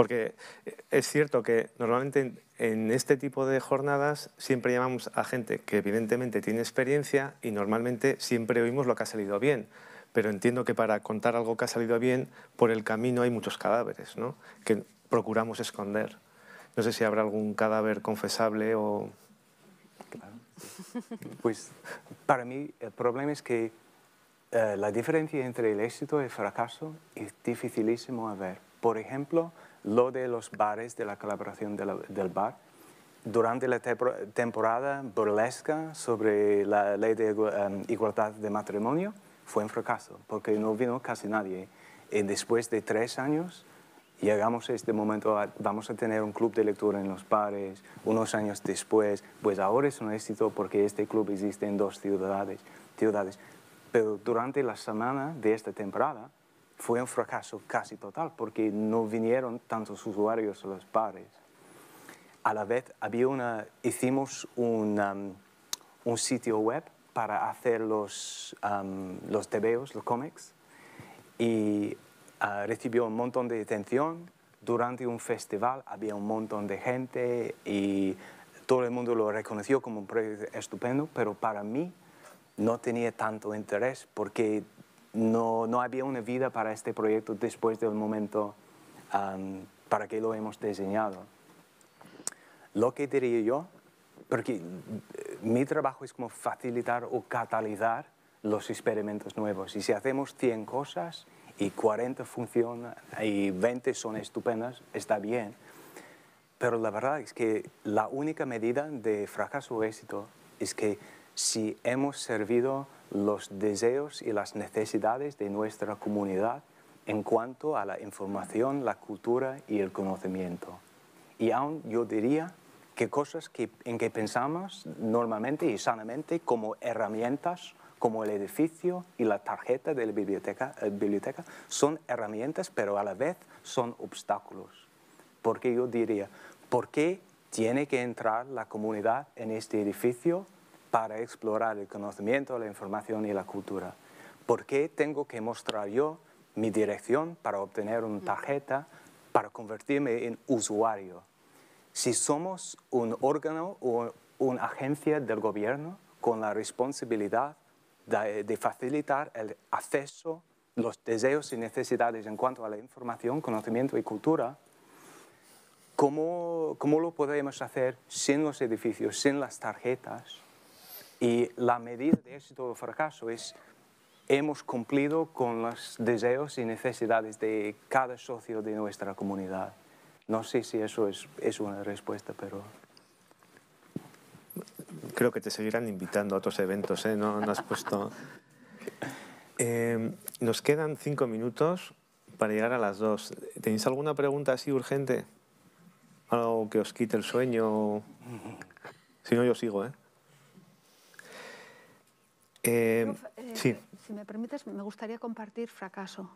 Porque eh, es cierto que normalmente en este tipo de jornadas siempre llamamos a gente que evidentemente tiene experiencia y normalmente siempre oímos lo que ha salido bien. Pero entiendo que para contar algo que ha salido bien, por el camino hay muchos cadáveres ¿no? que procuramos esconder. No sé si habrá algún cadáver confesable o... Claro. Pues para mí el problema es que eh, la diferencia entre el éxito y el fracaso es dificilísimo de ver. Por ejemplo, lo de los bares, de la colaboración del bar. Durante la temporada burlesca sobre la ley de em, igualdad de matrimonio fue un fracaso porque no vino casi nadie. Y después de tres años llegamos a este momento, vamos a tener un club de lectura en los bares, unos años después, pues ahora es un éxito porque este club existe en dos ciudades. ciudades. Pero durante la semana de esta temporada fue un fracaso casi total porque no vinieron tantos usuarios a los bares. A la vez hicimos um, un, sitio web para hacer los, um, los tebeos, los cómics, y uh, recibió un montón de atención. Durante un festival había un montón de gente y todo el mundo lo reconoció como un proyecto estupendo, pero para mí no tenía tanto interés porque no, había una vida para este proyecto después del momento para que lo hemos diseñado. Lo que diría yo, porque eh, mi trabajo es como facilitar o catalizar los experimentos nuevos. Y si hacemos 100 cosas y 40 funcionan y 20 son estupendas, está bien. Pero la verdad es que la única medida de fracaso o éxito es que si hemos servido los deseos y las necesidades de nuestra comunidad en cuanto a la información, la cultura y el conocimiento. Y aún yo diría que cosas en que pensamos normalmente y sanamente como herramientas, como el edificio y la tarjeta de la biblioteca, eh, biblioteca son herramientas, pero a la vez son obstáculos. Porque yo diría, ¿por qué tiene que entrar la comunidad en este edificio para explorar el conocimiento, la información y la cultura. ¿Por qué tengo que mostrar yo mi dirección para obtener una mm. tarjeta, para convertirme en usuario? Si somos un órgano o una agencia del gobierno con la responsabilidad de, facilitar el acceso, los deseos y necesidades en cuanto a la información, conocimiento y cultura, ¿Cómo, ¿cómo, lo podemos hacer sin los edificios, sin las tarjetas? Y la medida de éxito o fracaso es hemos cumplido con los deseos y necesidades de cada socio de nuestra comunidad. No sé si eso es, es una respuesta, pero... Creo que te seguirán invitando a otros eventos, ¿eh? No, has puesto... Em, nos quedan cinco minutos para llegar a las dos. ¿Tenéis alguna pregunta así urgente? Algo que os quite el sueño. Si no, yo sigo, ¿eh? Eh, eh, si me permites, me gustaría compartir fracaso.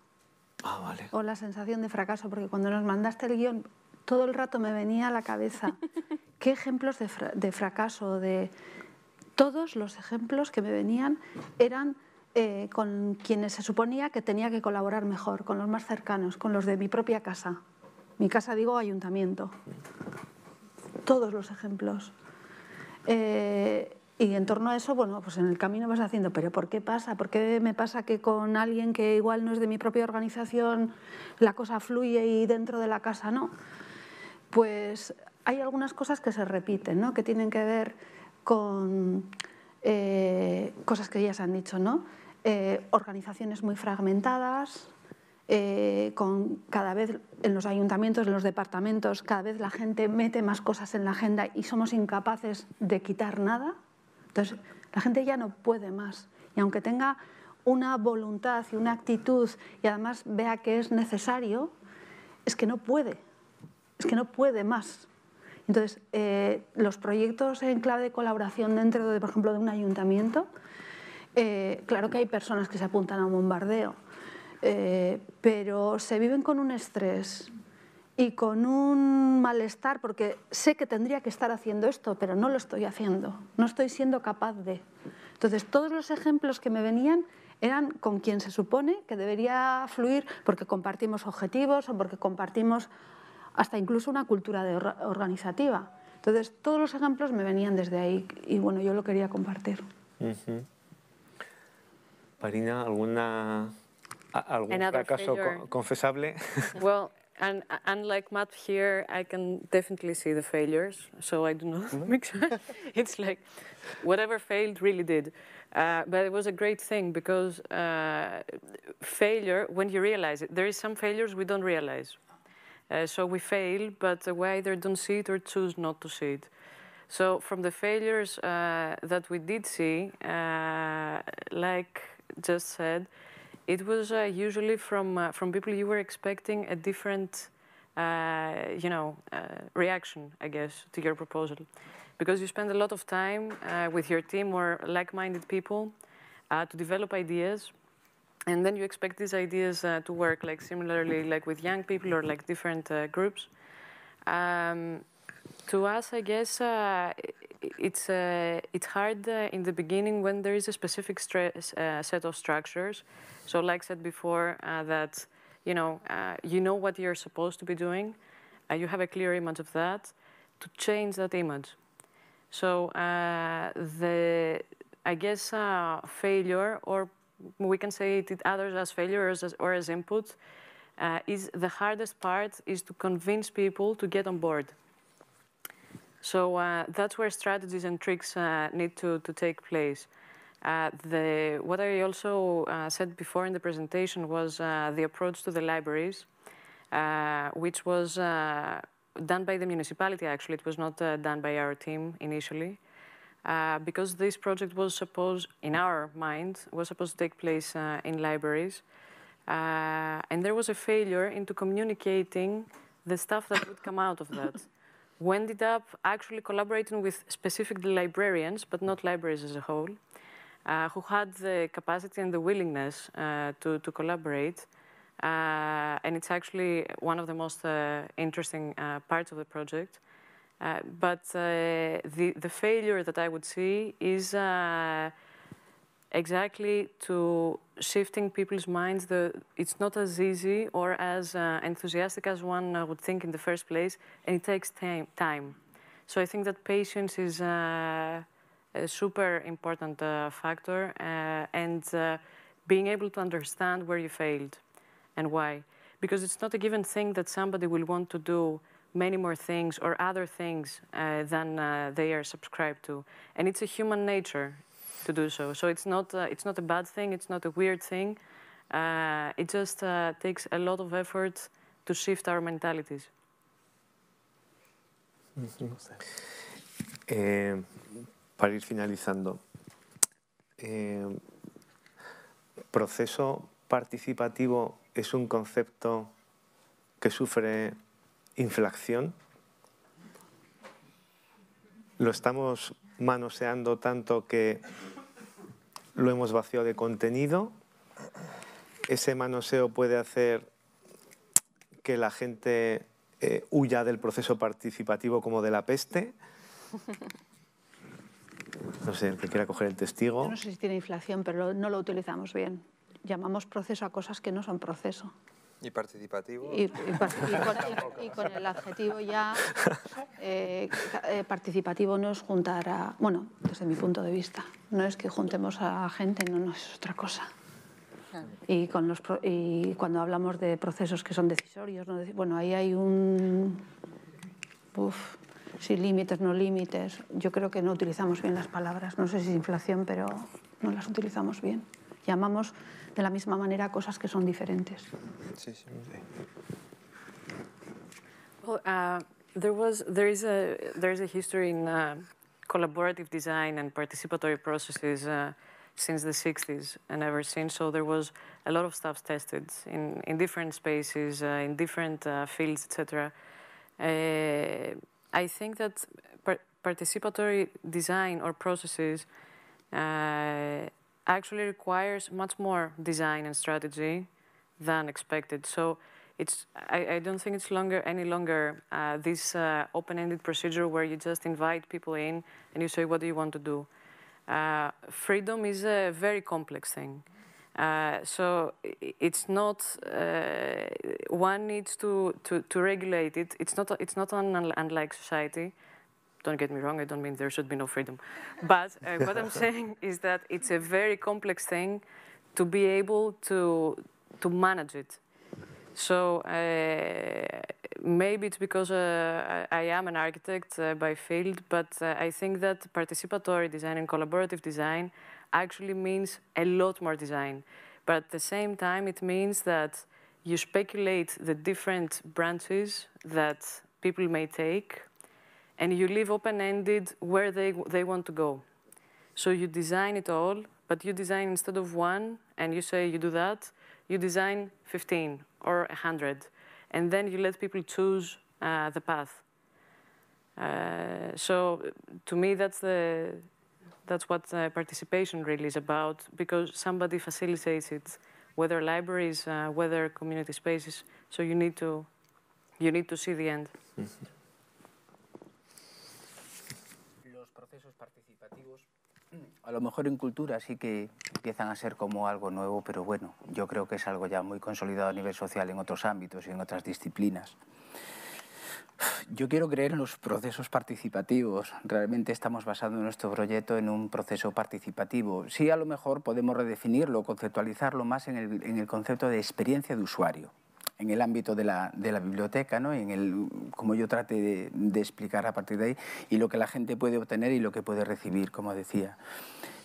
Ah, O la sensación de fracaso, porque cuando nos mandaste el guión, todo el rato me venía a la cabeza qué ejemplos de, fracaso, de todos los ejemplos que me venían eran eh, con quienes se suponía que tenía que colaborar mejor, con los más cercanos, con los de mi propia casa. Mi casa digo ayuntamiento. Todos los ejemplos. Eh, y en torno a eso, bueno, pues en el camino vas haciendo, pero ¿por qué pasa? ¿Por qué me pasa que con alguien que igual no es de mi propia organización la cosa fluye y dentro de la casa no? Pues hay algunas cosas que se repiten, ¿no? Que tienen que ver con eh, cosas que ya se han dicho, ¿no? Eh, organizaciones muy fragmentadas, eh, con cada vez en los ayuntamientos, en los departamentos, cada vez la gente mete más cosas en la agenda y somos incapaces de quitar nada. Entonces, la gente ya no puede más. Y aunque tenga una voluntad y una actitud y además vea que es necesario, es que no puede, es que no puede más. Entonces, eh, los proyectos en clave de colaboración dentro, de, por ejemplo, de un ayuntamiento, eh, claro que hay personas que se apuntan a un bombardeo, eh, pero se viven con un estrés y con un malestar, porque sé que tendría que estar haciendo esto, pero no lo estoy haciendo, no estoy siendo capaz de. Entonces, todos los ejemplos que me venían eran con quien se supone que debería fluir porque compartimos objetivos o porque compartimos hasta incluso una cultura de organizativa. Entonces, todos los ejemplos me venían desde ahí y bueno, yo lo quería compartir. ¿alguna, ¿algún fracaso confesable? and like Matt here, I can definitely see the failures. So I do not mix. Mm-hmm. it's like whatever failed really did. Uh, but it was a great thing because uh, failure, when you realize it, there is some failures we don't realize. Uh, so we fail, but we either don't see it or choose not to see it. So from the failures uh, that we did see, uh, like just said, it was uh, usually from uh, from people you were expecting a different, uh, you know, uh, reaction, I guess, to your proposal, because you spend a lot of time uh, with your team or like-minded people to develop ideas, and then you expect these ideas to work like similarly, like with young people or like different groups. Um, to us, I guess uh, it's, uh, it's hard uh, in the beginning when there is a specific uh, set of structures. So like said before, uh, that you know, uh, you know what you're supposed to be doing, you have a clear image of that, to change that image. So the, I guess, failure, or we can say it, others as failure or as, or as input, is the hardest part is to convince people to get on board. So uh, that's where strategies and tricks uh, need to, to take place. Uh, the, what I also uh, said before in the presentation was uh, the approach to the libraries, uh, which was done by the municipality actually. It was not done by our team initially. because this project was supposed, in our mind, was supposed to take place in libraries. and there was a failure into communicating the stuff that would come out of that we ended up actually collaborating with specific librarians, but not libraries as a whole, uh, who had the capacity and the willingness uh, to, to collaborate. Uh, and it's actually one of the most uh, interesting uh, parts of the project. Uh, but the, the failure that I would see is exactly to shifting people's minds. The, it's not as easy or as uh, enthusiastic as one uh, would think in the first place, and it takes time. time. So I think that patience is uh, a super important uh, factor, uh, and uh, being able to understand where you failed and why. Because it's not a given thing that somebody will want to do many more things or other things than they are subscribed to. And it's a human nature. to do so. So it's not, uh, it's not a bad thing, it's not a weird thing. Uh, it just uh, takes a lot of effort to shift our mentalities. Eh, para ir finalizando, eh, proceso participativo es un concepto que sufre inflación. Lo estamos manoseando tanto que lo hemos vaciado de contenido. Ese manoseo puede hacer que la gente eh, huya del proceso participativo como de la peste. No sé, el que quiera coger el testigo. no sé si tiene inflación, pero no lo utilizamos bien. Llamamos proceso a cosas que no son proceso. Y participativo. Y, con, el adjetivo ya eh, eh, participativo no es juntar a... Bueno, desde mi punto de vista, no es que juntemos a gente, no, no, es otra cosa. Y, con los, y cuando hablamos de procesos que son decisorios, no, bueno, ahí hay un... Uf, si límites, no límites. Yo creo que no utilizamos bien las palabras. No sé si es inflación, pero no las utilizamos bien. Llamamos de la misma manera cosas que son diferentes. Sí, sí, Well, oh, uh, there was there is a there is a history in uh, collaborative design and participatory processes uh, since the 60s and ever since. So there was a lot of stuff tested in in different spaces, uh, in different uh, fields, etc. Uh, I think that par participatory design or processes actually requires much more design and strategy than expected. So it's, I, I don't think it's longer any longer uh, this uh, open-ended procedure where you just invite people in and you say, what do you want to do? Uh, freedom is a very complex thing. Uh, so it's not uh, one needs to, to, to regulate it. It's not it's not un, unlike society don't get me wrong, I don't mean there should be no freedom. But uh, what I'm saying is that it's a very complex thing to be able to, to manage it. So uh, maybe it's because uh, I am an architect uh, by field, but uh, I think that participatory design and collaborative design actually means a lot more design. But at the same time, it means that you speculate the different branches that people may take and you leave open-ended where they, they want to go. So you design it all, but you design instead of one, and you say you do that, you design 15 or 100, and then you let people choose uh, the path. Uh, so to me, that's the that's what uh, participation really is about, because somebody facilitates it, whether libraries, uh, whether community spaces. So you need to you need to see the end. Mm-hmm. a lo mejor en cultura sí que empiezan a ser como algo nuevo, pero bueno, yo creo que es algo ya muy consolidado a nivel social en otros ámbitos y en otras disciplinas. Yo quiero creer en los procesos participativos. Realmente estamos basando nuestro proyecto en un proceso participativo. Sí, a lo mejor podemos redefinirlo, conceptualizarlo más en el, en el concepto de experiencia de usuario en el ámbito de la, biblioteca, ¿no? en el, como yo trate de, de explicar a partir de ahí, y lo que la gente puede obtener y lo que puede recibir, como decía.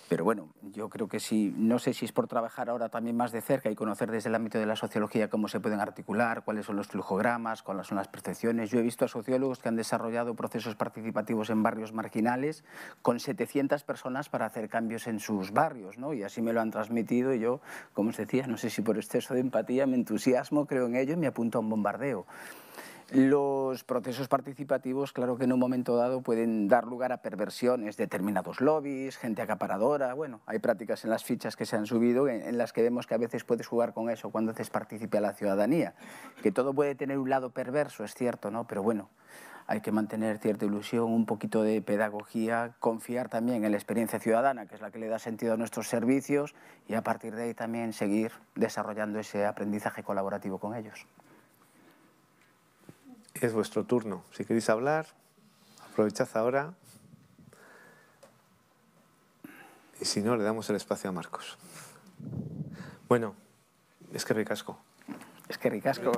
Pero bueno, yo creo que si, no sé si es por trabajar ahora también más de cerca y conocer desde el ámbito de la sociología cómo se pueden articular, cuáles son los flujogramas, cuáles son las percepciones. Yo he visto a sociólogos que han desarrollado procesos participativos en barrios marginales con 700 personas para hacer cambios en sus barrios, ¿no? Y así me lo han transmitido y yo, como os decía, no sé si por exceso de empatía, me entusiasmo, creo en ello y me apunto a un bombardeo. Los procesos participativos, claro que en un momento dado pueden dar lugar a perversiones, determinados lobbies, gente acaparadora, bueno, hay prácticas en las fichas que se han subido en, las que vemos que a veces puedes jugar con eso cuando haces participe a la ciudadanía, que todo puede tener un lado perverso, es cierto, ¿no? Pero bueno, hay que mantener cierta ilusión, un poquito de pedagogía, confiar también en la experiencia ciudadana, que es la que le da sentido a nuestros servicios, y a partir de ahí también seguir desarrollando ese aprendizaje colaborativo con ellos es vuestro turno. Si queréis hablar, aprovechad ahora. Y si no, le damos el espacio a Marcos. Bueno, es que ricasco. Es que ricasco.